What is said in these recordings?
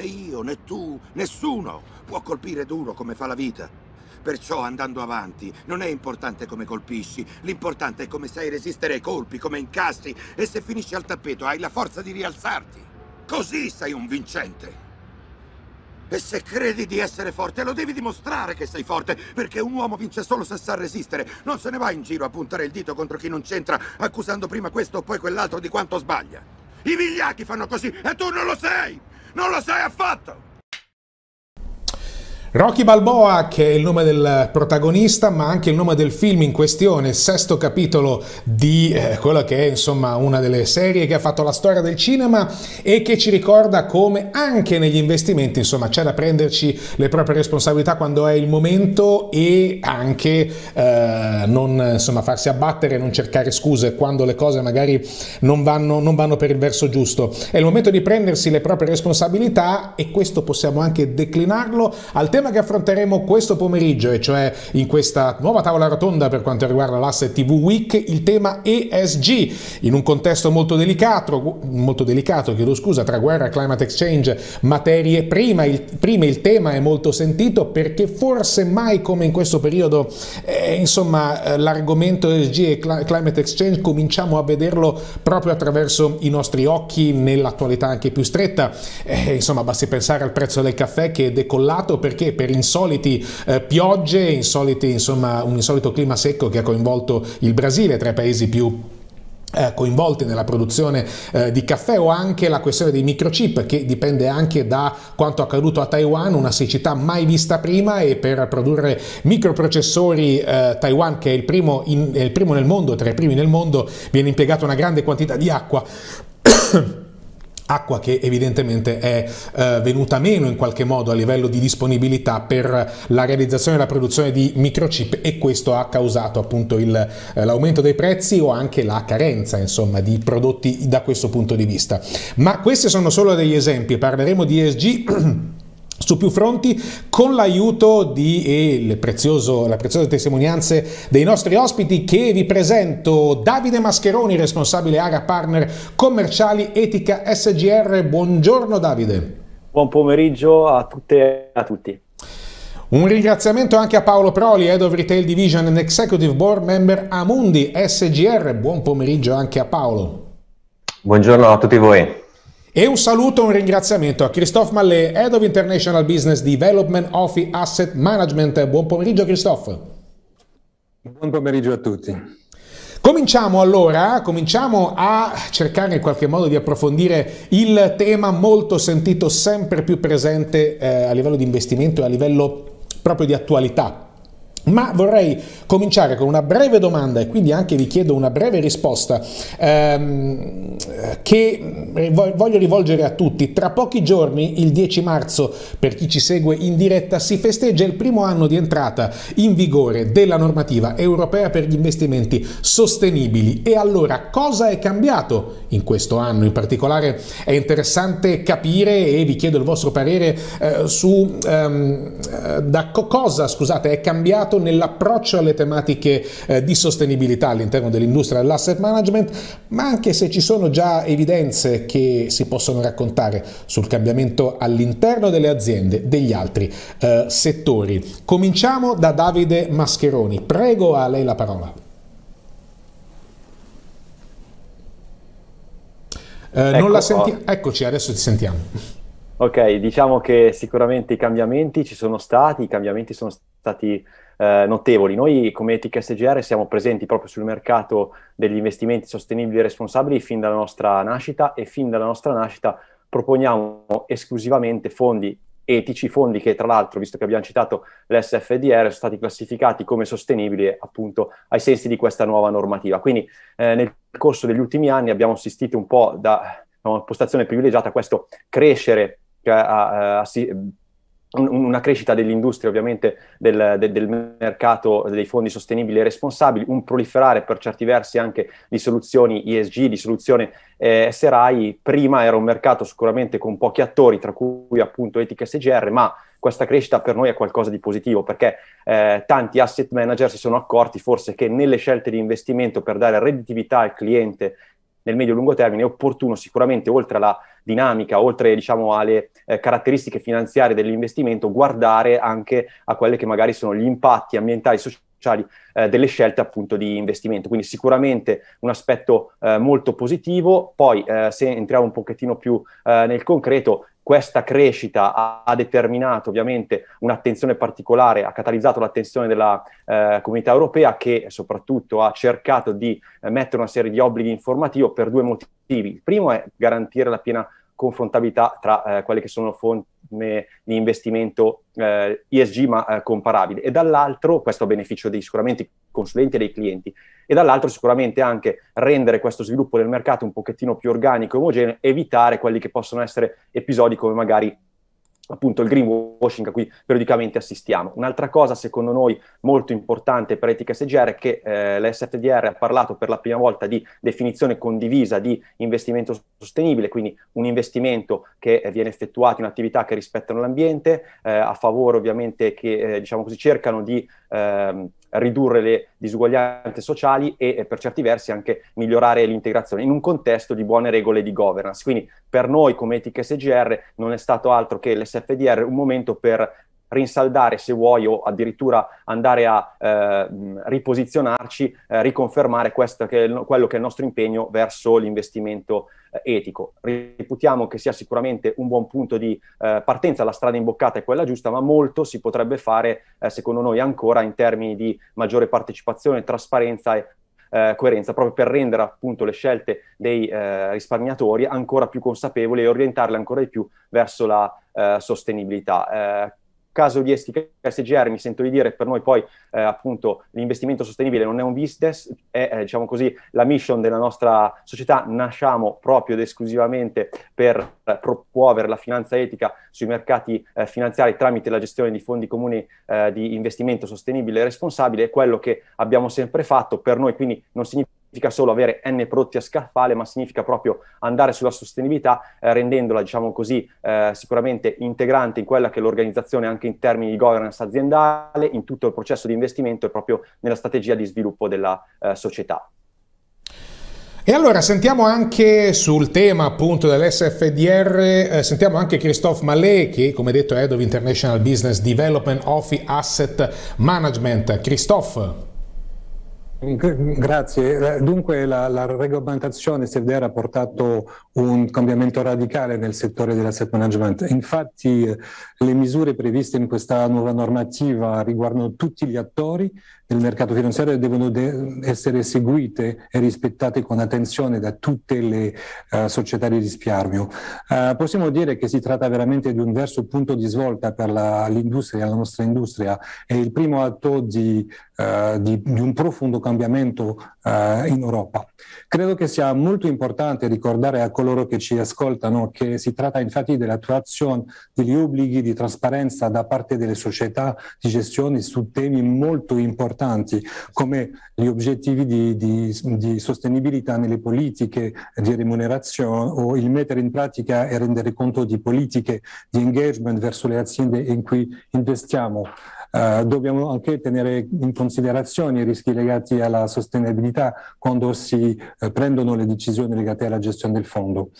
né io, né tu, nessuno può colpire duro come fa la vita. Perciò andando avanti non è importante come colpisci, l'importante è come sai resistere ai colpi, come incassi e se finisci al tappeto hai la forza di rialzarti. Così sei un vincente. E se credi di essere forte, lo devi dimostrare che sei forte, perché un uomo vince solo se sa resistere. Non se ne va in giro a puntare il dito contro chi non c'entra, accusando prima questo o poi quell'altro di quanto sbaglia. I vigliacchi fanno così e tu non lo sei! Non lo sai affatto! Rocky Balboa, che è il nome del protagonista, ma anche il nome del film in questione, sesto capitolo di eh, quella che è insomma una delle serie che ha fatto la storia del cinema e che ci ricorda come anche negli investimenti, insomma, c'è da prenderci le proprie responsabilità quando è il momento e anche eh, non insomma, farsi abbattere, non cercare scuse quando le cose magari non vanno, non vanno per il verso giusto. È il momento di prendersi le proprie responsabilità e questo possiamo anche declinarlo al tempo tema che affronteremo questo pomeriggio, e cioè in questa nuova tavola rotonda per quanto riguarda l'asset TV Week, il tema ESG, in un contesto molto delicato, molto delicato chiedo scusa, tra guerra, climate exchange, materie prima il, prime, il tema è molto sentito perché forse mai come in questo periodo, eh, insomma, eh, l'argomento ESG e climate exchange cominciamo a vederlo proprio attraverso i nostri occhi nell'attualità anche più stretta. Eh, insomma, basti pensare al prezzo del caffè che è decollato perché per insoliti eh, piogge, insoliti, insomma, un insolito clima secco che ha coinvolto il Brasile, tra i paesi più eh, coinvolti nella produzione eh, di caffè o anche la questione dei microchip che dipende anche da quanto accaduto a Taiwan, una siccità mai vista prima e per produrre microprocessori eh, Taiwan che è il, primo in, è il primo nel mondo, tra i primi nel mondo, viene impiegata una grande quantità di acqua. acqua che evidentemente è eh, venuta meno in qualche modo a livello di disponibilità per la realizzazione e la produzione di microchip e questo ha causato appunto eh, l'aumento dei prezzi o anche la carenza insomma di prodotti da questo punto di vista. Ma questi sono solo degli esempi, parleremo di ESG su più fronti con l'aiuto di e le prezioso, la preziosa testimonianze dei nostri ospiti che vi presento Davide Mascheroni, responsabile area partner commerciali Etica SGR. Buongiorno Davide. Buon pomeriggio a tutte e a tutti. Un ringraziamento anche a Paolo Proli, Head of Retail Division and Executive Board Member Amundi SGR. Buon pomeriggio anche a Paolo. Buongiorno a tutti voi. E un saluto e un ringraziamento a Christophe Mallet, Head of International Business Development of Asset Management. Buon pomeriggio Christophe. Buon pomeriggio a tutti. Cominciamo allora, cominciamo a cercare in qualche modo di approfondire il tema molto sentito, sempre più presente eh, a livello di investimento e a livello proprio di attualità ma vorrei cominciare con una breve domanda e quindi anche vi chiedo una breve risposta ehm, che voglio rivolgere a tutti. Tra pochi giorni, il 10 marzo, per chi ci segue in diretta, si festeggia il primo anno di entrata in vigore della normativa europea per gli investimenti sostenibili. E allora cosa è cambiato in questo anno? In particolare è interessante capire e vi chiedo il vostro parere eh, su ehm, eh, da co cosa scusate, è cambiato mercato nell'approccio alle tematiche eh, di sostenibilità all'interno dell'industria dell'asset management, ma anche se ci sono già evidenze che si possono raccontare sul cambiamento all'interno delle aziende degli altri eh, settori. Cominciamo da Davide Mascheroni. Prego a lei la parola. Eh, ecco, non la senti- Eccoci, adesso ti sentiamo. Ok, diciamo che sicuramente i cambiamenti ci sono stati, i cambiamenti sono stati eh, notevoli. Noi come TKSGR siamo presenti proprio sul mercato degli investimenti sostenibili e responsabili fin dalla nostra nascita e fin dalla nostra nascita proponiamo esclusivamente fondi etici, fondi che tra l'altro, visto che abbiamo citato l'SFDR, sono stati classificati come sostenibili appunto ai sensi di questa nuova normativa. Quindi eh, nel corso degli ultimi anni abbiamo assistito un po' da una postazione privilegiata a questo crescere che ha, ha, eh, una crescita dell'industria ovviamente del, del, del, mercato dei fondi sostenibili e responsabili, un proliferare per certi versi anche di soluzioni ISG, di soluzione eh, SRI, prima era un mercato sicuramente con pochi attori, tra cui appunto Etica SGR, ma questa crescita per noi è qualcosa di positivo perché eh, tanti asset manager si sono accorti forse che nelle scelte di investimento per dare redditività al cliente nel medio e lungo termine è opportuno sicuramente oltre alla dinamica, oltre diciamo, alle eh, caratteristiche finanziarie dell'investimento, guardare anche a quelli che magari sono gli impatti ambientali e sociali eh, delle scelte appunto di investimento. Quindi sicuramente un aspetto eh, molto positivo. Poi eh, se entriamo un pochettino più eh, nel concreto, questa crescita ha, ha, determinato ovviamente un'attenzione particolare, ha catalizzato l'attenzione della eh, comunità europea che soprattutto ha cercato di eh, mettere una serie di obblighi informativi per due motivi. Il primo è garantire la piena confrontabilità tra eh, quelle che sono forme di investimento eh, ESG ma eh, comparabili e dall'altro questo a beneficio dei sicuramente consulenti e dei clienti e dall'altro sicuramente anche rendere questo sviluppo del mercato un pochettino più organico e omogeneo evitare quelli che possono essere episodi come magari appunto il greenwashing a cui periodicamente assistiamo. Un'altra cosa secondo noi molto importante per etica SGR è che eh, l'SFDR ha parlato per la prima volta di definizione condivisa di investimento sostenibile, quindi un investimento che eh, viene effettuato in attività che rispettano l'ambiente, eh, a favore ovviamente che eh, diciamo così cercano di ehm, ridurre le disuguaglianze sociali e, per certi versi anche migliorare l'integrazione in un contesto di buone regole di governance. Quindi per noi come Etica SGR non è stato altro che l'SFDR un momento per rinsaldare se vuoi o addirittura andare a eh, riposizionarci, eh, riconfermare che il, quello che è il nostro impegno verso l'investimento eh, etico. Reputiamo che sia sicuramente un buon punto di eh, partenza, la strada imboccata è quella giusta, ma molto si potrebbe fare eh, secondo noi ancora in termini di maggiore partecipazione, trasparenza e eh, coerenza, proprio per rendere appunto le scelte dei eh, risparmiatori ancora più consapevoli e orientarle ancora di più verso la eh, sostenibilità. Eh, caso di SGR mi sento di dire, per noi poi eh, appunto l'investimento sostenibile non è un business, è eh, diciamo così la mission della nostra società, nasciamo proprio ed esclusivamente per eh, promuovere la finanza etica sui mercati eh, finanziari tramite la gestione di fondi comuni eh, di investimento sostenibile e responsabile, è quello che abbiamo sempre fatto, per noi quindi non significa significa solo avere N prodotti a scaffale, ma significa proprio andare sulla sostenibilità, eh, rendendola, diciamo così, eh, sicuramente integrante in quella che è l'organizzazione anche in termini di governance aziendale, in tutto il processo di investimento e proprio nella strategia di sviluppo della eh, società. E allora sentiamo anche sul tema appunto dell'SFDR, eh, sentiamo anche Christophe Mallet che come detto è Head of International Business Development of Asset Management. Christophe. Grazie. Eh, dunque la, la regolamentazione severa ha portato un cambiamento radicale nel settore dell'asset management. Infatti eh, le misure previste in questa nuova normativa riguardano tutti gli attori, del mercato finanziario devono de- essere seguite e rispettate con attenzione da tutte le uh, società di risparmio. Uh, possiamo dire che si tratta veramente di un verso punto di svolta per la, l'industria, la nostra industria, è il primo atto di, uh, di, di un profondo cambiamento in Europa. Credo che sia molto importante ricordare a coloro che ci ascoltano che si tratta infatti dell'attuazione degli obblighi di trasparenza da parte delle società di gestione su temi molto importanti importanti come gli obiettivi di, di, di sostenibilità nelle politiche di remunerazione o il mettere in pratica e rendere conto di politiche di engagement verso le aziende in cui investiamo. Uh, dobbiamo anche tenere in considerazione i rischi legati alla sostenibilità quando si uh, prendono le decisioni legate alla gestione del fondo.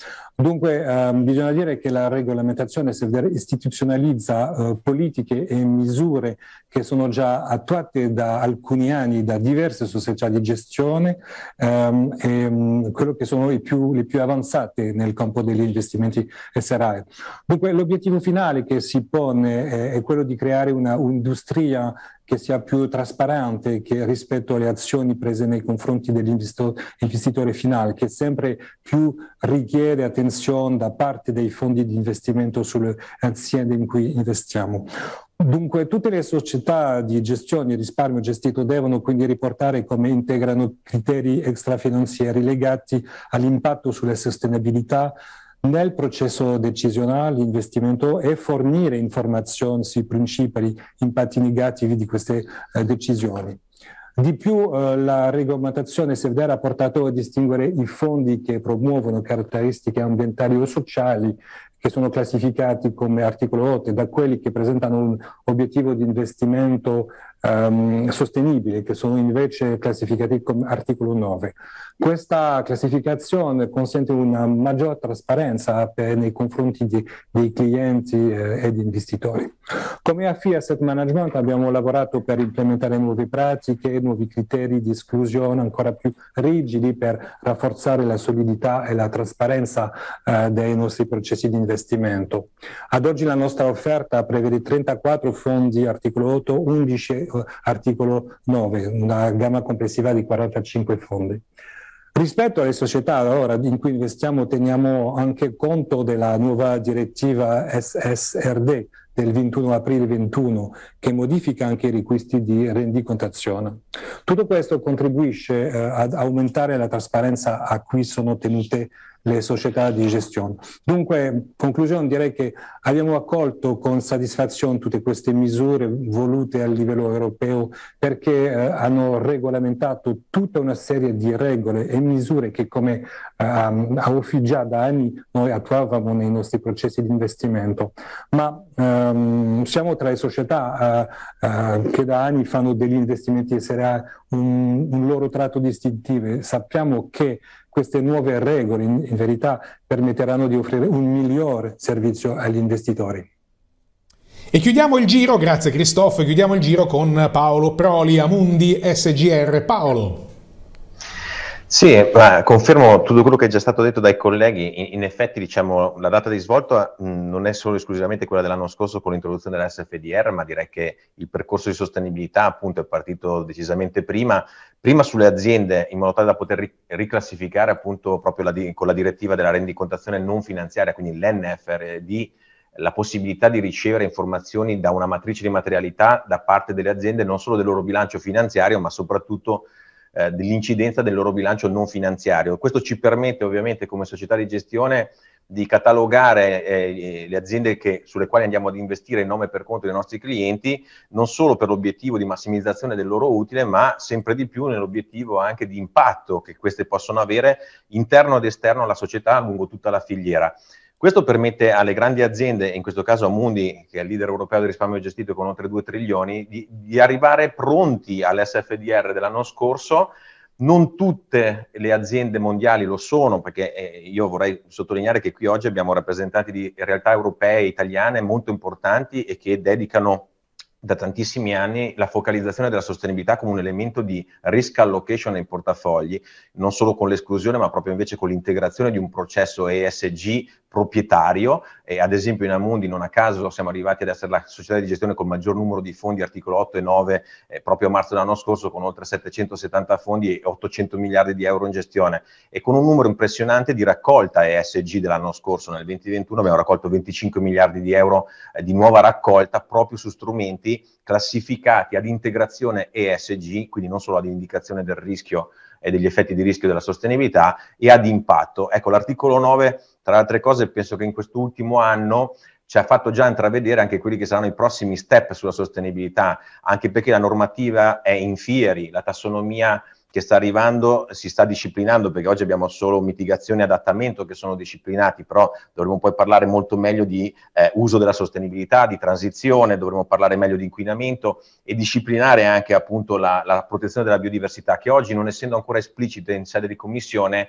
Dunque eh, bisogna dire che la regolamentazione istituzionalizza eh, politiche e misure che sono già attuate da alcuni anni da diverse società di gestione, ehm, e, mh, mm, quello che sono più, le più avanzate nel campo degli investimenti SRI. Dunque l'obiettivo finale che si pone è, eh, è quello di creare un'industria che sia più trasparente rispetto alle azioni prese nei confronti dell'investitore finale, che sempre più richiede attenzione da parte dei fondi di investimento sulle aziende in cui investiamo. Dunque tutte le società di gestione e risparmio gestito devono quindi riportare come integrano criteri extrafinanziari legati all'impatto sulla sostenibilità, nel processo decisionale l'investimento e fornire informazioni sui principali impatti negativi di queste eh, decisioni. Di più eh, la regolamentazione severa ha portato a distinguere i fondi che promuovono caratteristiche ambientali o sociali che sono classificati come articolo 8 da quelli che presentano un obiettivo di investimento ehm, sostenibili, che sono invece classificati come articolo 9. Questa classificazione consente una maggiore trasparenza nei confronti di, dei clienti eh, ed investitori. Come AFI Asset Management abbiamo lavorato per implementare nuove pratiche, nuovi criteri di esclusione ancora più rigidi per rafforzare la solidità e la trasparenza eh, dei nostri processi di investimento. Ad oggi la nostra offerta prevede 34 fondi articolo 8, 11 articolo 9, una gamma complessiva di 45 fondi. Rispetto alle società allora, in cui investiamo teniamo anche conto della nuova direttiva SSRD del 21 aprile 21 che modifica anche i requisiti di rendicontazione. Tutto questo contribuisce eh, ad aumentare la trasparenza a cui sono tenute le società di gestione. Dunque, conclusione, direi che abbiamo accolto con soddisfazione tutte queste misure volute a livello europeo perché eh, hanno regolamentato tutta una serie di regole e misure che come eh, già da anni noi attuavamo nei nostri processi di investimento. Ma Um, siamo tra le società uh, uh, che da anni fanno degli investimenti e sarà un, un loro tratto distintivo. Sappiamo che queste nuove regole in, in verità permetteranno di offrire un migliore servizio agli investitori. E chiudiamo il giro, grazie Christophe, chiudiamo il giro con Paolo Proli, Amundi SGR. Paolo. Sì, confermo tutto quello che è già stato detto dai colleghi. In, in effetti, diciamo, la data di svolta mh, mm, non è solo esclusivamente quella dell'anno scorso con l'introduzione della SFDR, ma direi che il percorso di sostenibilità appunto è partito decisamente prima, prima sulle aziende in modo tale da poter ri- riclassificare appunto proprio la di- con la direttiva della rendicontazione non finanziaria, quindi l'NFRD, la possibilità di ricevere informazioni da una matrice di materialità da parte delle aziende, non solo del loro bilancio finanziario, ma soprattutto eh, dell'incidenza del loro bilancio non finanziario. Questo ci permette ovviamente come società di gestione di catalogare eh, le aziende che, sulle quali andiamo ad investire in nome per conto dei nostri clienti, non solo per l'obiettivo di massimizzazione del loro utile, ma sempre di più nell'obiettivo anche di impatto che queste possono avere interno ed esterno alla società lungo tutta la filiera. Questo permette alle grandi aziende, in questo caso a Mundi, che è il leader europeo del risparmio gestito con oltre 2 trilioni, di, di arrivare pronti all'SFDR dell'anno scorso. Non tutte le aziende mondiali lo sono, perché eh, io vorrei sottolineare che qui oggi abbiamo rappresentanti di realtà europee e italiane molto importanti e che dedicano da tantissimi anni la focalizzazione della sostenibilità come un elemento di risk allocation nei portafogli, non solo con l'esclusione, ma proprio invece con l'integrazione di un processo ESG proprietario, e ad esempio in Amundi non a caso siamo arrivati ad essere la società di gestione con maggior numero di fondi, articolo 8 e 9, eh, proprio a marzo dell'anno scorso con oltre 770 fondi e 800 miliardi di euro in gestione e con un numero impressionante di raccolta ESG dell'anno scorso, nel 2021 abbiamo raccolto 25 miliardi di euro eh, di nuova raccolta proprio su strumenti classificati ad integrazione ESG, quindi non solo ad indicazione del rischio e degli effetti di rischio della sostenibilità e ad impatto. Ecco, l'articolo 9 tra le altre cose, penso che in quest'ultimo anno ci ha fatto già intravedere anche quelli che saranno i prossimi step sulla sostenibilità, anche perché la normativa è in fieri, la tassonomia che sta arrivando si sta disciplinando, perché oggi abbiamo solo mitigazione e adattamento che sono disciplinati, però dovremmo poi parlare molto meglio di eh, uso della sostenibilità, di transizione, dovremmo parlare meglio di inquinamento e disciplinare anche appunto la, la protezione della biodiversità, che oggi non essendo ancora esplicita in sede di commissione,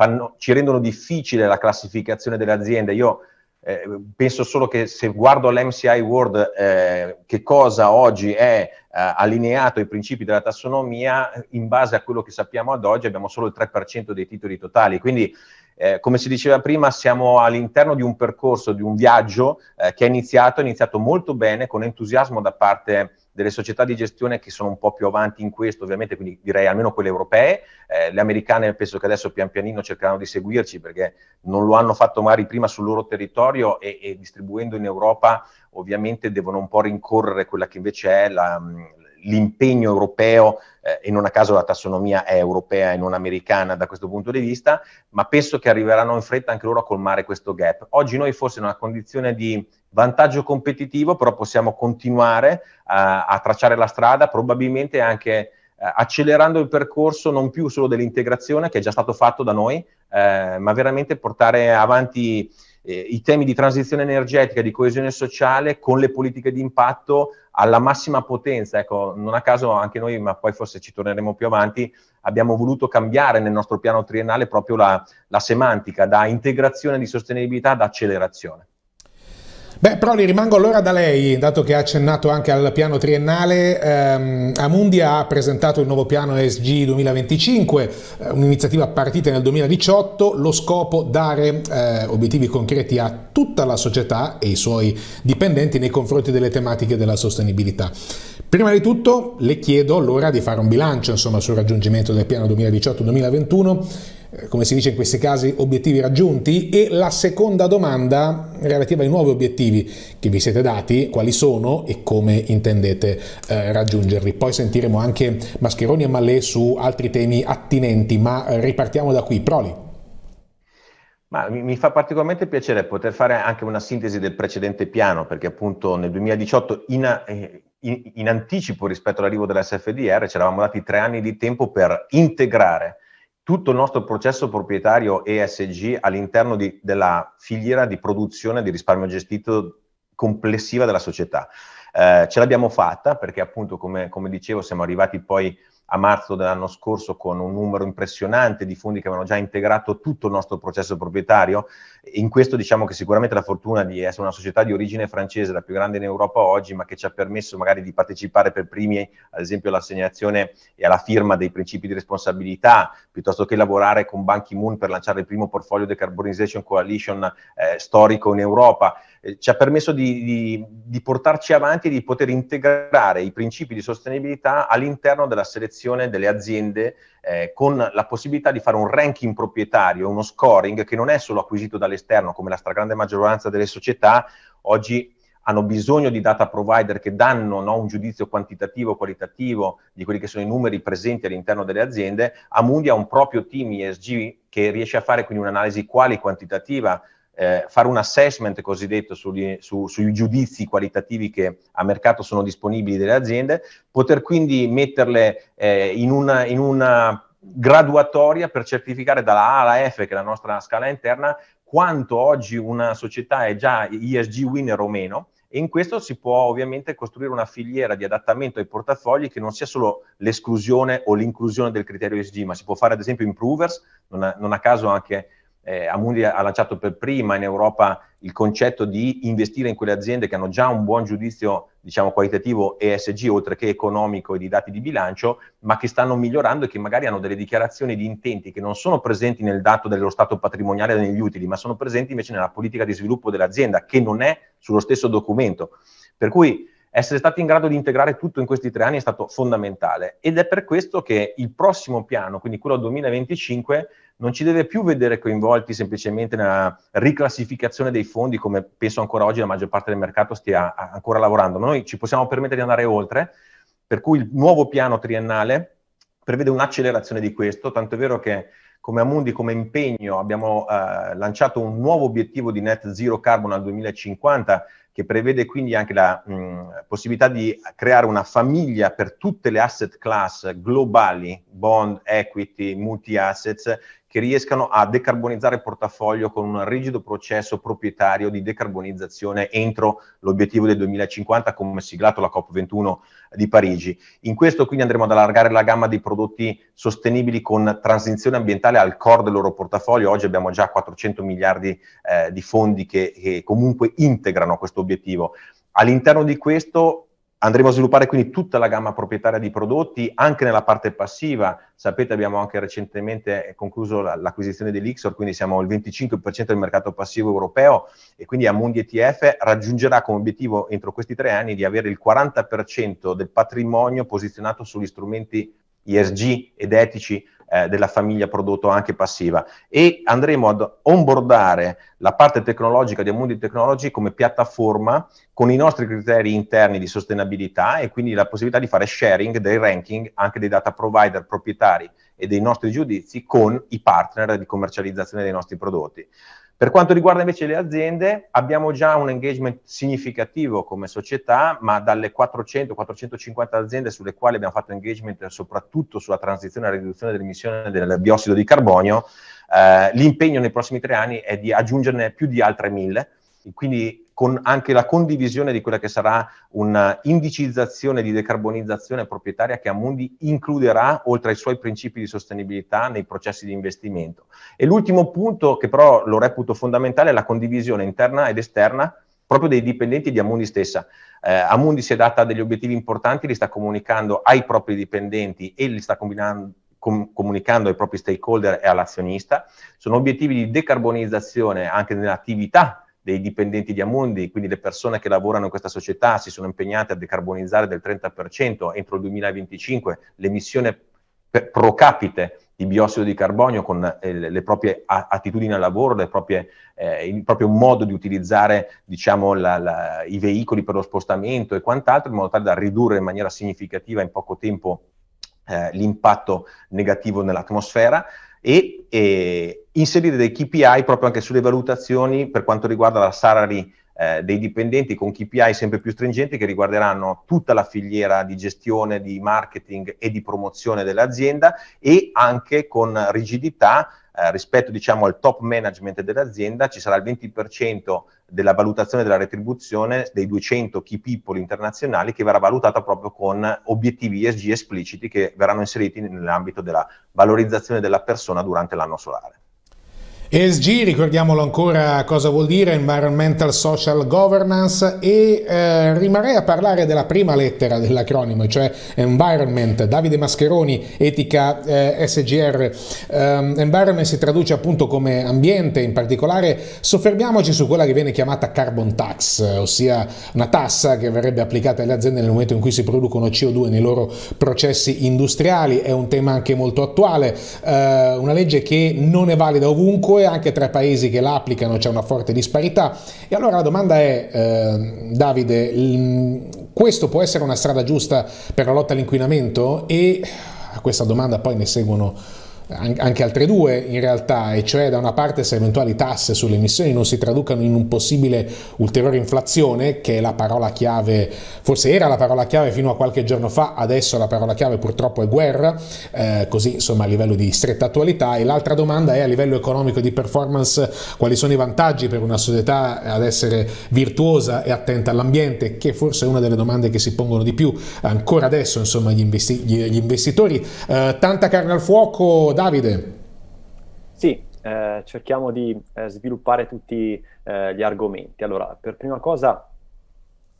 fanno, ci rendono difficile la classificazione delle aziende. Io eh, penso solo che se guardo l'MCI World eh, che cosa oggi è eh, allineato ai principi della tassonomia, in base a quello che sappiamo ad oggi abbiamo solo il 3% dei titoli totali, quindi eh, come si diceva prima, siamo all'interno di un percorso, di un viaggio eh, che è iniziato, è iniziato molto bene, con entusiasmo da parte delle società di gestione che sono un po' più avanti in questo, ovviamente, quindi direi almeno quelle europee. Eh, le americane penso che adesso pian pianino cercheranno di seguirci perché non lo hanno fatto magari prima sul loro territorio e, e distribuendo in Europa ovviamente devono un po' rincorrere quella che invece è la, l'impegno europeo eh, e non a caso la tassonomia è europea e non americana da questo punto di vista, ma penso che arriveranno in fretta anche loro a colmare questo gap. Oggi noi forse in una condizione di vantaggio competitivo, però possiamo continuare a, a tracciare la strada, probabilmente anche eh, accelerando il percorso non più solo dell'integrazione che è già stato fatto da noi, eh, ma veramente portare avanti eh, i temi di transizione energetica, di coesione sociale con le politiche di impatto alla massima potenza. Ecco, non a caso anche noi, ma poi forse ci torneremo più avanti, abbiamo voluto cambiare nel nostro piano triennale proprio la, la semantica da integrazione di sostenibilità ad accelerazione. Beh, Proli, rimango allora da lei, dato che ha accennato anche al piano triennale. Ehm, Amundia ha presentato il nuovo piano ESG 2025, eh, un'iniziativa partita nel 2018, lo scopo dare eh, obiettivi concreti a tutta la società e i suoi dipendenti nei confronti delle tematiche della sostenibilità. Prima di tutto le chiedo allora di fare un bilancio insomma, sul raggiungimento del piano 2018-2021 eh, come si dice in questi casi, obiettivi raggiunti? E la seconda domanda relativa ai nuovi obiettivi che vi siete dati, quali sono e come intendete eh, raggiungerli. Poi sentiremo anche Mascheroni e Mallet su altri temi attinenti, ma eh, ripartiamo da qui. Proli. Ma mi fa particolarmente piacere poter fare anche una sintesi del precedente piano, perché appunto nel 2018, in, eh, in, in anticipo rispetto all'arrivo della SFDR, ci eravamo dati tre anni di tempo per integrare tutto il nostro processo proprietario ESG all'interno di, della filiera di produzione di risparmio gestito complessiva della società. Eh, ce l'abbiamo fatta perché appunto, come, come dicevo, siamo arrivati poi a marzo dell'anno scorso con un numero impressionante di fondi che avevano già integrato tutto il nostro processo proprietario in questo diciamo che sicuramente la fortuna di essere una società di origine francese, la più grande in Europa oggi, ma che ci ha permesso magari di partecipare per primi, ad esempio, all'assegnazione e alla firma dei principi di responsabilità, piuttosto che lavorare con Ban Ki-moon per lanciare il primo portfolio Decarbonization Coalition eh, storico in Europa. Eh, ci ha permesso di, di, di, portarci avanti e di poter integrare i principi di sostenibilità all'interno della selezione delle aziende eh, con la possibilità di fare un ranking proprietario, uno scoring che non è solo acquisito dall'esterno come la stragrande maggioranza delle società oggi hanno bisogno di data provider che danno no, un giudizio quantitativo, qualitativo di quelli che sono i numeri presenti all'interno delle aziende, Amundi ha un proprio team ESG che riesce a fare quindi un'analisi quali quantitativa eh, fare un assessment cosiddetto sugli, su, sui giudizi qualitativi che a mercato sono disponibili delle aziende, poter quindi metterle eh, in, una, in una graduatoria per certificare dalla A alla F, che è la nostra scala interna, quanto oggi una società è già ESG winner o meno. E in questo si può ovviamente costruire una filiera di adattamento ai portafogli che non sia solo l'esclusione o l'inclusione del criterio ESG, ma si può fare ad esempio improvers, non a, non a caso anche eh, Amundi ha lanciato per prima in Europa il concetto di investire in quelle aziende che hanno già un buon giudizio, diciamo, qualitativo ESG, oltre che economico e di dati di bilancio, ma che stanno migliorando e che magari hanno delle dichiarazioni di intenti che non sono presenti nel dato dello stato patrimoniale e negli utili, ma sono presenti invece nella politica di sviluppo dell'azienda, che non è sullo stesso documento. Per cui essere stati in grado di integrare tutto in questi tre anni è stato fondamentale ed è per questo che il prossimo piano, quindi quello 2025, non ci deve più vedere coinvolti semplicemente nella riclassificazione dei fondi, come penso ancora oggi la maggior parte del mercato stia ancora lavorando, ma noi ci possiamo permettere di andare oltre, per cui il nuovo piano triennale prevede un'accelerazione di questo, tanto è vero che come Amundi, come impegno, abbiamo eh, lanciato un nuovo obiettivo di net zero carbon al 2050 che prevede quindi anche la mh, possibilità di creare una famiglia per tutte le asset class globali, bond, equity, multi-assets, che riescano a decarbonizzare il portafoglio con un rigido processo proprietario di decarbonizzazione entro l'obiettivo del 2050 come siglato la COP21 di Parigi. In questo quindi andremo ad allargare la gamma dei prodotti sostenibili con transizione ambientale al core del loro portafoglio. Oggi abbiamo già 400 miliardi eh, di fondi che, che comunque integrano questo obiettivo. All'interno di questo Andremo a sviluppare quindi tutta la gamma proprietaria di prodotti, anche nella parte passiva. Sapete, abbiamo anche recentemente eh, concluso l'acquisizione dell'Ixor, quindi siamo il 25% del mercato passivo europeo e quindi Amundi ETF raggiungerà come obiettivo entro questi tre anni di avere il 40% del patrimonio posizionato sugli strumenti ISG ed etici eh, della famiglia prodotto anche passiva e andremo ad onboardare la parte tecnologica di Amundi Technology come piattaforma con i nostri criteri interni di sostenibilità e quindi la possibilità di fare sharing dei ranking anche dei data provider proprietari e dei nostri giudizi con i partner di commercializzazione dei nostri prodotti. Per quanto riguarda invece le aziende, abbiamo già un engagement significativo come società, ma dalle 400-450 aziende sulle quali abbiamo fatto engagement soprattutto sulla transizione e la riduzione dell'emissione del biossido di carbonio, eh, l'impegno nei prossimi tre anni è di aggiungerne più di altre 1000, quindi con anche la condivisione di quella che sarà un'indicizzazione di decarbonizzazione proprietaria che Amundi includerà oltre ai suoi principi di sostenibilità nei processi di investimento. E l'ultimo punto che però lo reputo fondamentale è la condivisione interna ed esterna proprio dei dipendenti di Amundi stessa. Eh, Amundi si è data degli obiettivi importanti, li sta comunicando ai propri dipendenti e li sta combinando comunicando ai propri stakeholder e all'azionista, sono obiettivi di decarbonizzazione anche nell'attività dei dipendenti di Amundi, quindi le persone che lavorano in questa società si sono impegnate a decarbonizzare del 30% entro il 2025 l'emissione pro capite di biossido di carbonio con eh, le proprie attitudini al lavoro, le proprie, eh, il proprio modo di utilizzare diciamo, la, la, i veicoli per lo spostamento e quant'altro, in modo tale da ridurre in maniera significativa in poco tempo eh, l'impatto negativo nell'atmosfera e, e inserire dei KPI proprio anche sulle valutazioni per quanto riguarda la salary eh, dei dipendenti con KPI sempre più stringenti che riguarderanno tutta la filiera di gestione, di marketing e di promozione dell'azienda e anche con rigidità eh, rispetto diciamo, al top management dell'azienda ci sarà il 20% della valutazione della retribuzione dei 200 key people internazionali che verrà valutata proprio con obiettivi ESG espliciti che verranno inseriti nell'ambito della valorizzazione della persona durante l'anno solare. ESG, ricordiamolo ancora cosa vuol dire, Environmental Social Governance, e eh, rimarrei a parlare della prima lettera dell'acronimo, cioè Environment, Davide Mascheroni, etica eh, SGR. Um, ehm, environment si traduce appunto come ambiente, in particolare soffermiamoci su quella che viene chiamata carbon tax, eh, ossia una tassa che verrebbe applicata alle aziende nel momento in cui si producono CO2 nei loro processi industriali, è un tema anche molto attuale, uh, una legge che non è valida ovunque, e anche tra i paesi che la applicano c'è una forte disparità. E allora la domanda è, eh, Davide, questo può essere una strada giusta per la lotta all'inquinamento? E a questa domanda poi ne seguono anche altre due in realtà, e cioè da una parte se eventuali tasse sulle emissioni non si traducano in un possibile ulteriore inflazione, che è la parola chiave, forse era la parola chiave fino a qualche giorno fa, adesso la parola chiave purtroppo è guerra, eh, così insomma a livello di stretta attualità, e l'altra domanda è a livello economico di performance quali sono i vantaggi per una società ad essere virtuosa e attenta all'ambiente, che forse è una delle domande che si pongono di più ancora adesso insomma gli, investi gli investitori. Eh, tanta carne al fuoco Davide. Sì, eh, cerchiamo di eh, sviluppare tutti eh, gli argomenti. Allora, per prima cosa,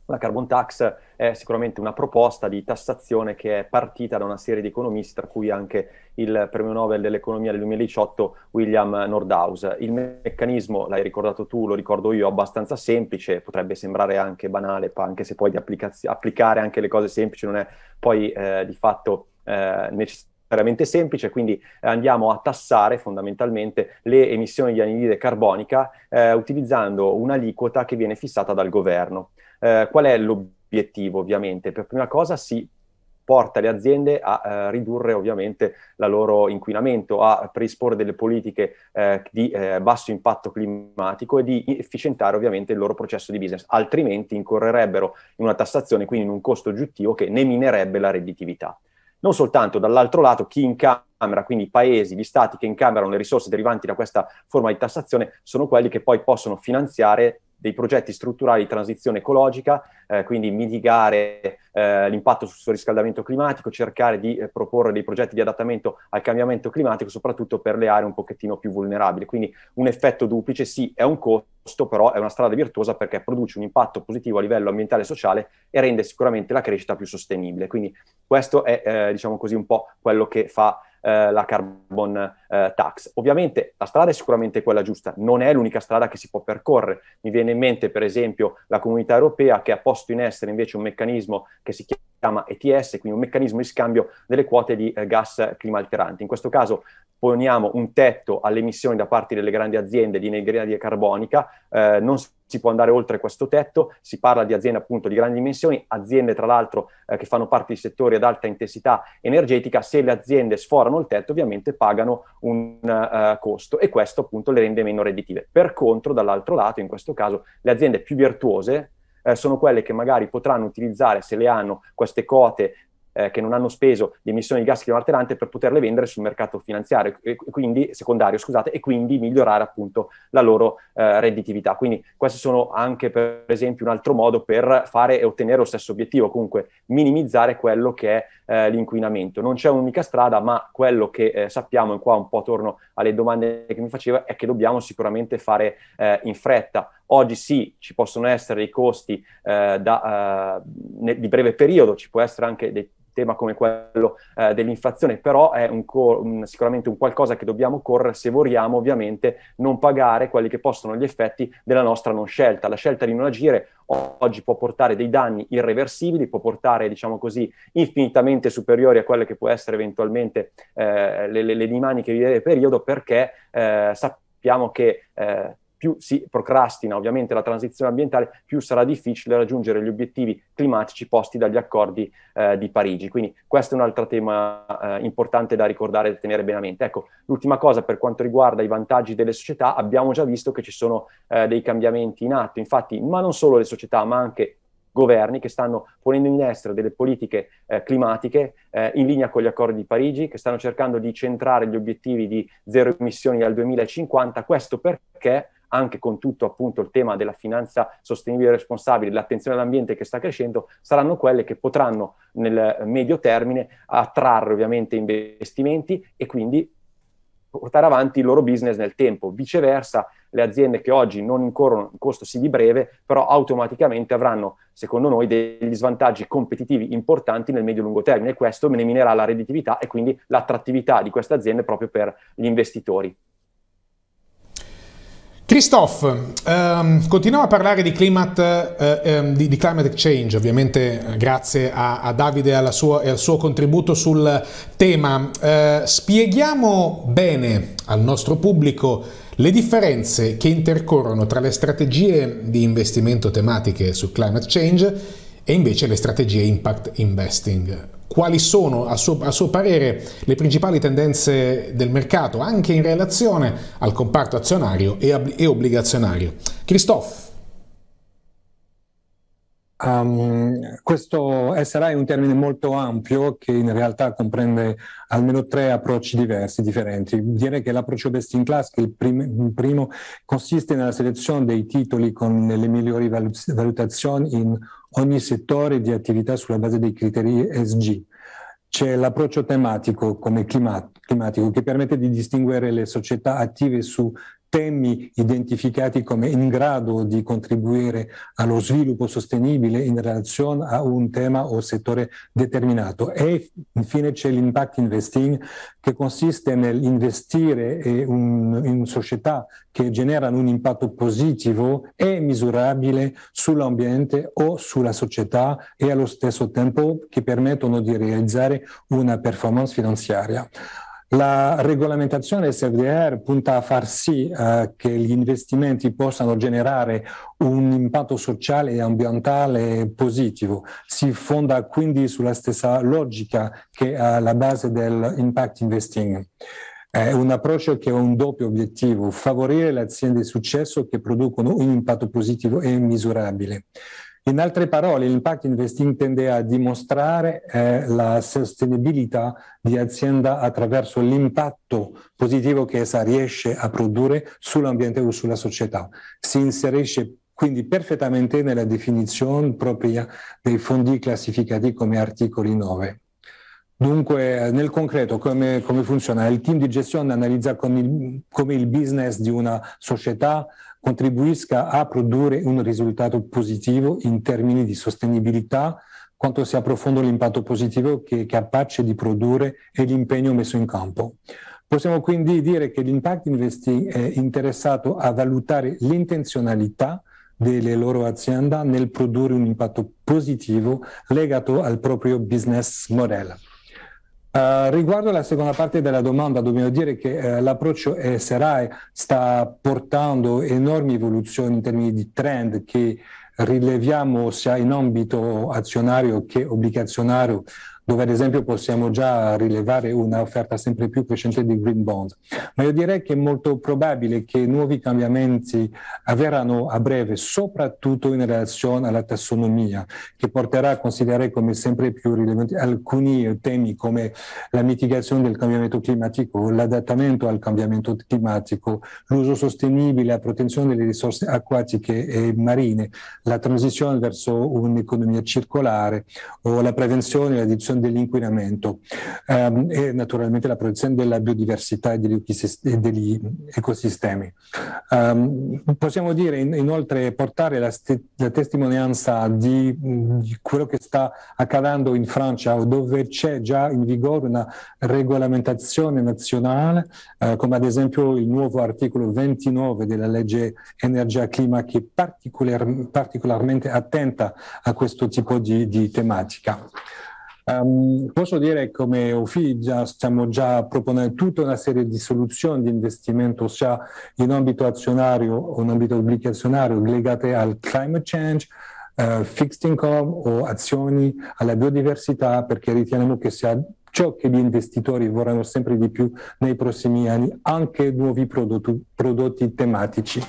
la carbon tax è sicuramente una proposta di tassazione che è partita da una serie di economisti, tra cui anche il premio Nobel dell'economia del 2018 William Nordhaus. Il meccanismo, l'hai ricordato tu, lo ricordo io, è abbastanza semplice, potrebbe sembrare anche banale, anche se poi di applicaz- applicare anche le cose semplici non è poi eh, di fatto eh, necessario veramente semplice, quindi eh, andiamo a tassare fondamentalmente le emissioni di anidride carbonica eh, utilizzando un'aliquota che viene fissata dal governo. Eh, qual è l'obiettivo ovviamente? Per prima cosa si porta le aziende a eh, ridurre ovviamente il loro inquinamento, a predisporre delle politiche eh, di eh, basso impatto climatico e di efficientare ovviamente il loro processo di business, altrimenti incorrerebbero in una tassazione, quindi in un costo aggiuntivo che ne minerebbe la redditività non soltanto dall'altro lato chi incamera, quindi i paesi, gli stati che incamerano le risorse derivanti da questa forma di tassazione sono quelli che poi possono finanziare dei progetti strutturali di transizione ecologica, eh, quindi mitigare eh, l'impatto sul riscaldamento climatico, cercare di eh, proporre dei progetti di adattamento al cambiamento climatico, soprattutto per le aree un pochettino più vulnerabili. Quindi un effetto duplice, sì, è un costo, però è una strada virtuosa perché produce un impatto positivo a livello ambientale e sociale e rende sicuramente la crescita più sostenibile. Quindi questo è, eh, diciamo così, un po' quello che fa eh, la carbon eh, tax. Ovviamente la strada è sicuramente quella giusta, non è l'unica strada che si può percorrere. Mi viene in mente per esempio la comunità europea che ha posto in essere invece un meccanismo che si chiama ETS, quindi un meccanismo di scambio delle quote di eh, gas climalteranti. In questo caso poniamo un tetto alle emissioni da parte delle grandi aziende di energia carbonica, eh, non si si può andare oltre questo tetto, si parla di aziende appunto di grandi dimensioni, aziende tra l'altro eh, che fanno parte di settori ad alta intensità energetica, se le aziende sforano il tetto ovviamente pagano un uh, costo e questo appunto le rende meno redditive. Per contro, dall'altro lato, in questo caso, le aziende più virtuose, eh, sono quelle che magari potranno utilizzare, se le hanno, queste quote eh, che non hanno speso di emissioni di gas climalterante per poterle vendere sul mercato finanziario, e quindi, secondario, scusate, e quindi migliorare appunto la loro eh, redditività. Quindi questi sono anche per esempio un altro modo per fare e ottenere lo stesso obiettivo, comunque minimizzare quello che è eh, l'inquinamento. Non c'è un'unica strada, ma quello che eh, sappiamo, e qua un po' torno alle domande che mi faceva, è che dobbiamo sicuramente fare eh, in fretta Oggi sì, ci possono essere dei costi eh, da, eh, ne, di breve periodo, ci può essere anche dei tema come quello eh, dell'inflazione, però è un co- un, sicuramente un qualcosa che dobbiamo correre se vogliamo ovviamente non pagare quelli che possono gli effetti della nostra non scelta. La scelta di non agire oggi può portare dei danni irreversibili, può portare, diciamo così, infinitamente superiori a quelle che può essere eventualmente eh, le, le, le dinamiche di periodo perché eh, sappiamo che eh, più si procrastina ovviamente la transizione ambientale, più sarà difficile raggiungere gli obiettivi climatici posti dagli accordi eh, di Parigi. Quindi questo è un altro tema eh, importante da ricordare e da tenere bene a mente. Ecco, l'ultima cosa per quanto riguarda i vantaggi delle società, abbiamo già visto che ci sono eh, dei cambiamenti in atto, infatti, ma non solo le società, ma anche governi che stanno ponendo in essere delle politiche eh, climatiche eh, in linea con gli accordi di Parigi, che stanno cercando di centrare gli obiettivi di zero emissioni al 2050. Questo perché anche con tutto appunto il tema della finanza sostenibile e responsabile, l'attenzione all'ambiente che sta crescendo, saranno quelle che potranno nel medio termine attrarre ovviamente investimenti e quindi portare avanti il loro business nel tempo. Viceversa, le aziende che oggi non incorrono un costo sì di breve, però automaticamente avranno, secondo noi, degli svantaggi competitivi importanti nel medio-lungo termine e questo ne minerà la redditività e quindi l'attrattività di queste aziende proprio per gli investitori. Christophe, ehm, continuiamo a parlare di climate, eh, ehm, di, di climate change, ovviamente eh, grazie a, a Davide e, sua, e, al suo contributo sul tema. Eh, spieghiamo bene al nostro pubblico le differenze che intercorrono tra le strategie di investimento tematiche su climate change e invece le strategie impact investing quali sono a suo, a suo, parere le principali tendenze del mercato anche in relazione al comparto azionario e, e obbligazionario. Christophe. Um, questo eh, SRI è un termine molto ampio che in realtà comprende almeno tre approcci diversi, differenti. Direi che l'approccio best in class, che il, prim- il primo consiste nella selezione dei titoli con le migliori valutazioni in ogni settore di attività sulla base dei criteri ESG. C'è l'approccio tematico come climatico che permette di distinguere le società attive su temi identificati come in grado di contribuire allo sviluppo sostenibile in relazione a un tema o settore determinato. E infine c'è l'impact investing che consiste nell'investire eh, in società che generano un impatto positivo e misurabile sull'ambiente o sulla società e allo stesso tempo che permettono di realizzare una performance finanziaria. La regolamentazione SFDR punta a far sì eh, che gli investimenti possano generare un impatto sociale e ambientale positivo. Si fonda quindi sulla stessa logica che è la base dell'impact investing. È un approccio che ha un doppio obiettivo, favorire le aziende di successo che producono un impatto positivo e misurabile. In altre parole, l'impact investing tende a dimostrare eh, la sostenibilità di azienda attraverso l'impatto positivo che essa riesce a produrre sull'ambiente o sulla società. Si inserisce quindi perfettamente nella definizione propria dei fondi classificati come articoli 9. Dunque, eh, nel concreto, come, come funziona? Il team di gestione analizza come il, come il business di una società, contribuisca a produrre un risultato positivo in termini di sostenibilità quanto sia profondo l'impatto positivo che è capace di produrre e l'impegno messo in campo. Possiamo quindi dire che l'Impact Investing è interessato a valutare l'intenzionalità delle loro aziende nel produrre un impatto positivo legato al proprio business model. Uh, riguardo alla seconda parte della domanda, dobbiamo dire che uh, l'approccio eh, SRI sta portando enormi evoluzioni in termini di trend che rileviamo sia in ambito azionario che obbligazionario dove ad esempio possiamo già rilevare un'offerta sempre più crescente di green bond. Ma io direi che è molto probabile che nuovi cambiamenti avverranno a breve, soprattutto in relazione alla tassonomia, che porterà a considerare come sempre più rilevanti alcuni temi come la mitigazione del cambiamento climatico, l'adattamento al cambiamento climatico, l'uso sostenibile, la protezione delle risorse acquatiche e marine, la transizione verso un'economia circolare o la prevenzione e la diffusione dell'inquinamento ehm, e naturalmente la protezione della biodiversità e degli, ecosistemi. Um, possiamo dire inoltre portare la, st- la testimonianza di, di, quello che sta accadendo in Francia dove c'è già in vigore una regolamentazione nazionale eh, come ad esempio il nuovo articolo 29 della legge energia-clima che è particolar- particolarmente attenta a questo tipo di, di tematica. Um, posso dire come UFI già, stiamo già proponendo tutta una serie di soluzioni di investimento sia in ambito azionario o in ambito obbligazionario legate al climate change, uh, fixed income o azioni alla biodiversità perché riteniamo che sia ciò che gli investitori vorranno sempre di più nei prossimi anni, anche nuovi prodotti, prodotti tematici.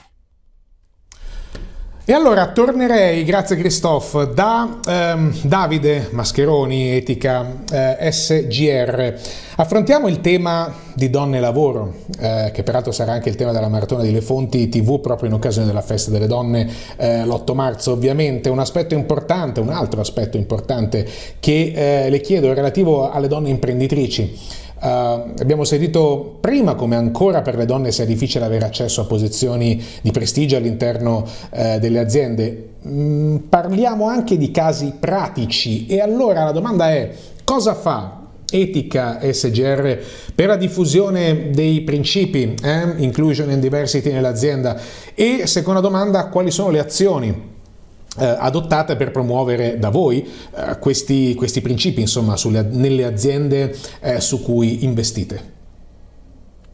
E allora tornerei, grazie Christophe, da ehm, Davide Mascheroni, Etica eh, SGR. Affrontiamo il tema di donne e lavoro, eh, che peraltro sarà anche il tema della maratona delle Fonti TV proprio in occasione della festa delle donne eh, l'8 marzo ovviamente. Un aspetto importante, un altro aspetto importante che eh, le chiedo è relativo alle donne imprenditrici. Uh, abbiamo sentito prima come ancora per le donne sia difficile avere accesso a posizioni di prestigio all'interno uh, delle aziende. Mm, parliamo anche di casi pratici e allora la domanda è cosa fa Etica SGR per la diffusione dei principi, eh? inclusion and diversity nell'azienda e seconda domanda quali sono le azioni eh, adottate per promuovere da voi eh, questi, questi, principi insomma, sulle, nelle aziende eh, su cui investite?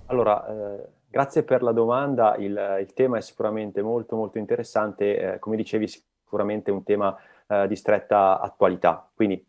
Allora, eh, grazie per la domanda, il, il, tema è sicuramente molto molto interessante, eh, come dicevi sicuramente un tema eh, di stretta attualità, quindi